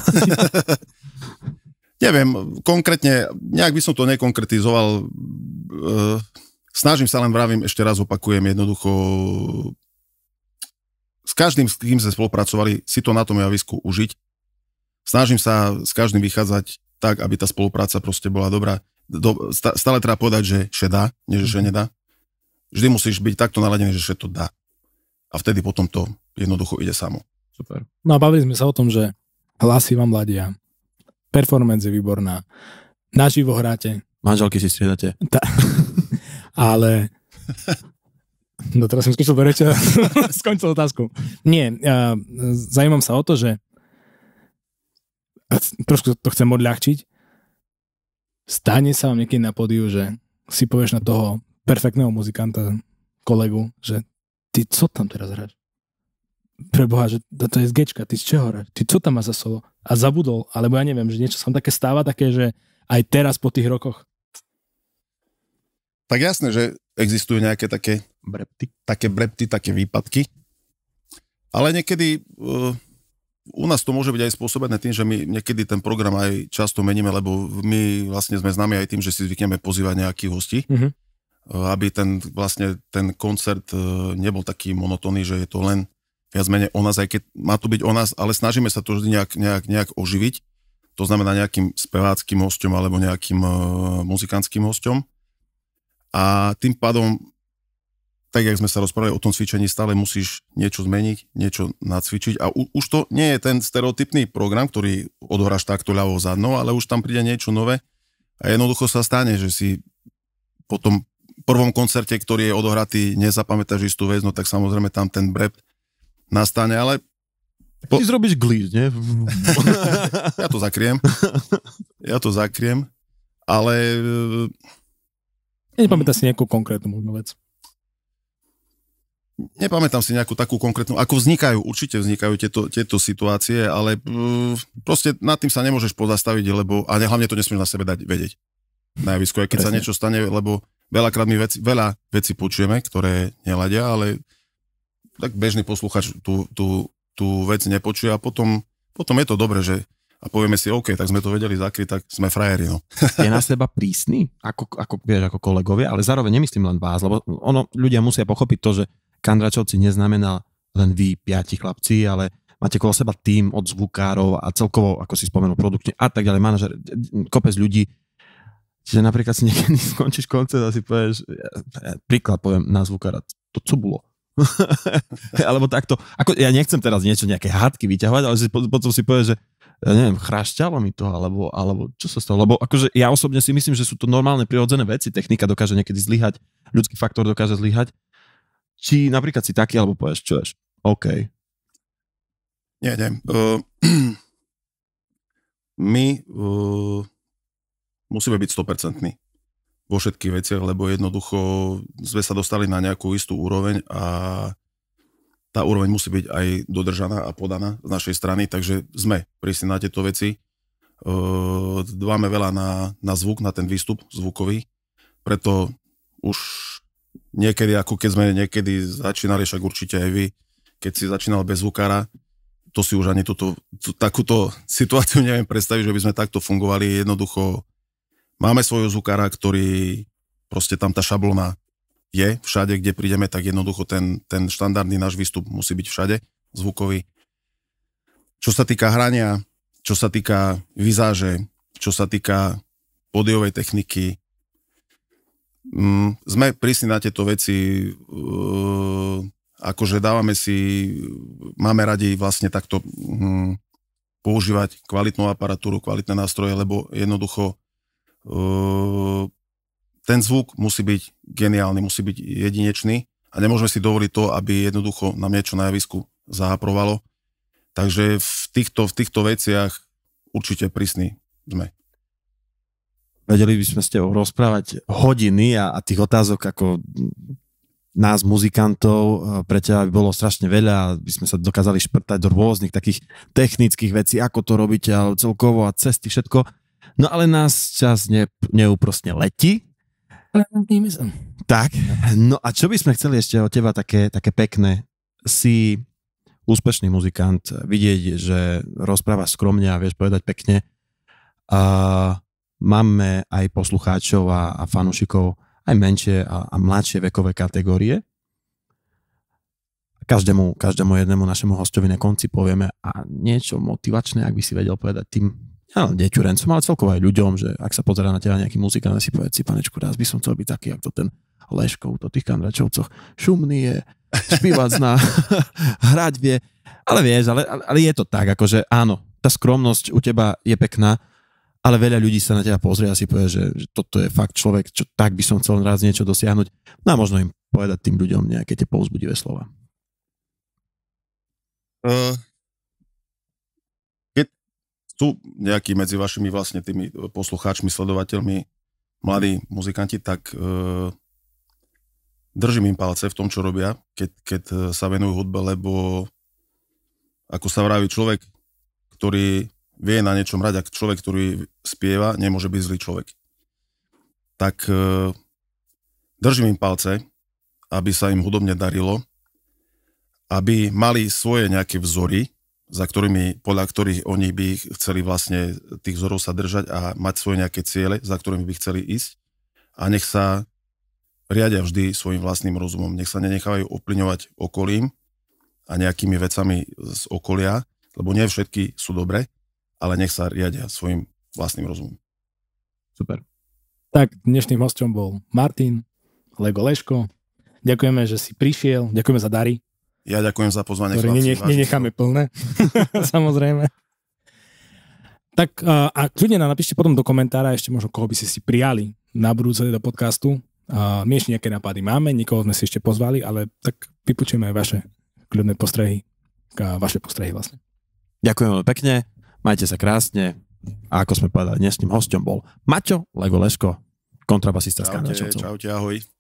Neviem, konkrétne, nejak by som to nekonkretizoval. E, snažím sa len, vravím, ešte raz opakujem, jednoducho s každým, s kým sme spolupracovali, si to na tom javisku užiť. Snažím sa s každým vychádzať tak, aby tá spolupráca proste bola dobrá. Do, stále treba povedať, že dá, nie že mhm. nedá. Vždy musíš byť takto naladený, že to dá. A vtedy potom to jednoducho ide samo. Super. No a bavili sme sa o tom, že hlasy vám ladia, performance je výborná, naživo hráte. Manželky si striedate. Tá, ale... No teraz som skúšal do a skončil otázku. Nie, ja, zaujímam sa o to, že trošku to chcem odľahčiť, stane sa vám niekedy na podiu, že si povieš na toho perfektného muzikanta, kolegu, že ty co tam teraz hráš? preboha, že to, to je z gečka, ty z čoho Ty čo tam má za solo? A zabudol, alebo ja neviem, že niečo sa také stáva také, že aj teraz po tých rokoch. Tak jasné, že existujú nejaké také brepty, také, brepty, také výpadky. Ale niekedy uh, u nás to môže byť aj spôsobené tým, že my niekedy ten program aj často meníme, lebo my vlastne sme známi aj tým, že si zvykneme pozývať nejakých hostí. Mm-hmm aby ten, vlastne ten koncert e, nebol taký monotónny, že je to len viac menej o nás, aj keď má to byť o nás, ale snažíme sa to vždy nejak, nejak, nejak oživiť. To znamená nejakým speváckým hostom alebo nejakým uh, muzikantským hostom. A tým pádom, tak jak sme sa rozprávali o tom cvičení, stále musíš niečo zmeniť, niečo nacvičiť. A u, už to nie je ten stereotypný program, ktorý odhoráš takto ľavou zadnou, ale už tam príde niečo nové. A jednoducho sa stane, že si po tom prvom koncerte, ktorý je odohratý, nezapamätáš istú vec, no tak samozrejme tam ten brept nastane, ale... Po... Ty zrobíš glíz, nie? ja to zakriem. Ja to zakriem, ale... Ja e, nepamätám si nejakú konkrétnu možno vec. Nepamätám si nejakú takú konkrétnu, ako vznikajú, určite vznikajú tieto, tieto situácie, ale e, proste nad tým sa nemôžeš pozastaviť, lebo, a hlavne to nesmieš na sebe dať vedieť. Najvisko keď Presne. sa niečo stane, lebo veľakrát my veci, veľa veci počujeme, ktoré neladia, ale tak bežný posluchač tú, tú, tú vec nepočuje a potom, potom je to dobré, že a povieme si, OK, tak sme to vedeli zakryť, tak sme frajeri. No. Je na seba prísny, ako, ako, vieš, ako kolegovia, ale zároveň nemyslím len vás, lebo ono, ľudia musia pochopiť to, že kandračovci neznamená len vy, piati chlapci, ale máte kolo seba tým od zvukárov a celkovo, ako si spomenul, produkčne a tak ďalej, manažer, kopec ľudí. Čiže napríklad si niekedy skončíš koncert a si povieš, ja, príklad poviem na zvukára, to co bolo? Alebo takto. Ako, ja nechcem teraz niečo, nejaké hádky vyťahovať, ale si, potom si povie, že ja neviem, chrašťalo mi to, alebo, alebo čo sa stalo. Lebo akože ja osobne si myslím, že sú to normálne prirodzené veci. Technika dokáže niekedy zlyhať, ľudský faktor dokáže zlyhať. Či napríklad si taký, alebo povieš, čo ješ, OK. Nie, nie. Uh, my uh, musíme byť 100% vo všetkých veciach, lebo jednoducho sme sa dostali na nejakú istú úroveň a tá úroveň musí byť aj dodržaná a podaná z našej strany, takže sme prísni na tieto veci. dváme veľa na, na zvuk, na ten výstup zvukový, preto už niekedy, ako keď sme niekedy začínali, však určite aj vy, keď si začínal bez zvukára, to si už ani túto, tú, takúto situáciu neviem predstaviť, že by sme takto fungovali jednoducho Máme svojho zukara, ktorý proste tam tá šablona je všade, kde prídeme, tak jednoducho ten, ten štandardný náš výstup musí byť všade, zvukový. Čo sa týka hrania, čo sa týka vizáže, čo sa týka podiovej techniky, mm, sme prísni na tieto veci, e, akože dávame si, máme radi vlastne takto mm, používať kvalitnú aparatúru, kvalitné nástroje, lebo jednoducho Ehm, ten zvuk musí byť geniálny, musí byť jedinečný a nemôžeme si dovoliť to, aby jednoducho nám niečo na javisku zahaprovalo. Takže v týchto, v týchto veciach určite prísni sme. Vedeli by sme s tebou rozprávať hodiny a, a tých otázok ako nás, muzikantov, e, pre teba by bolo strašne veľa a by sme sa dokázali šprtať do rôznych takých technických vecí, ako to robíte, ale celkovo a cesty, všetko No ale nás čas ne, neúprostne letí. Tak, no a čo by sme chceli ešte od teba také, také pekné? Si úspešný muzikant, vidieť, že rozpráva skromne a vieš povedať pekne. A máme aj poslucháčov a, a fanúšikov, aj menšie a, a mladšie vekové kategórie. Každému, každému jednému našemu hostovi na konci povieme a niečo motivačné, ak by si vedel povedať tým ja, deťurencom, ale celkovo aj ľuďom, že ak sa pozerá na teba nejaký muzikant, si povie, panečku, raz by som chcel byť taký, ako ten Leškov, to tých kamračovcoch. Šumný je, špívať zná, hrať vie. Ale vieš, ale, ale je to tak, akože áno, tá skromnosť u teba je pekná, ale veľa ľudí sa na teba pozrie a si povie, že, že toto je fakt človek, čo tak by som chcel raz niečo dosiahnuť. No a možno im povedať tým ľuďom nejaké tie povzbudivé slova. Uh, sú nejakí medzi vašimi vlastne tými e, poslucháčmi, sledovateľmi, mladí muzikanti, tak e, držím im palce v tom, čo robia, keď, keď e, sa venujú hudbe, lebo ako sa vraví človek, ktorý vie na niečom rať, ak človek, ktorý spieva, nemôže byť zlý človek. Tak e, držím im palce, aby sa im hudobne darilo, aby mali svoje nejaké vzory, za ktorými, podľa ktorých oni by chceli vlastne tých vzorov sa držať a mať svoje nejaké ciele, za ktorými by chceli ísť. A nech sa riadia vždy svojim vlastným rozumom. Nech sa nenechávajú ovplyvňovať okolím a nejakými vecami z okolia, lebo nie všetky sú dobre, ale nech sa riadia svojim vlastným rozumom. Super. Tak, dnešným hostom bol Martin Lego Leško. Ďakujeme, že si prišiel, ďakujeme za dary. Ja ďakujem za pozvanie. Ktoré nenech, nenecháme plné, samozrejme. Tak a, eh, a kľudne nám napíšte potom do komentára ešte možno, koho by ste si prijali na budúce do podcastu. A my ešte nejaké nápady máme, nikoho sme si ešte pozvali, ale tak vypočujeme aj vaše kľudné postrehy, a vaše postrehy vlastne. Ďakujem veľmi pekne, majte sa krásne a ako sme povedali, tým hostom bol Maťo Legolesko, kontrabasista z Čaute, čaute, ahoj.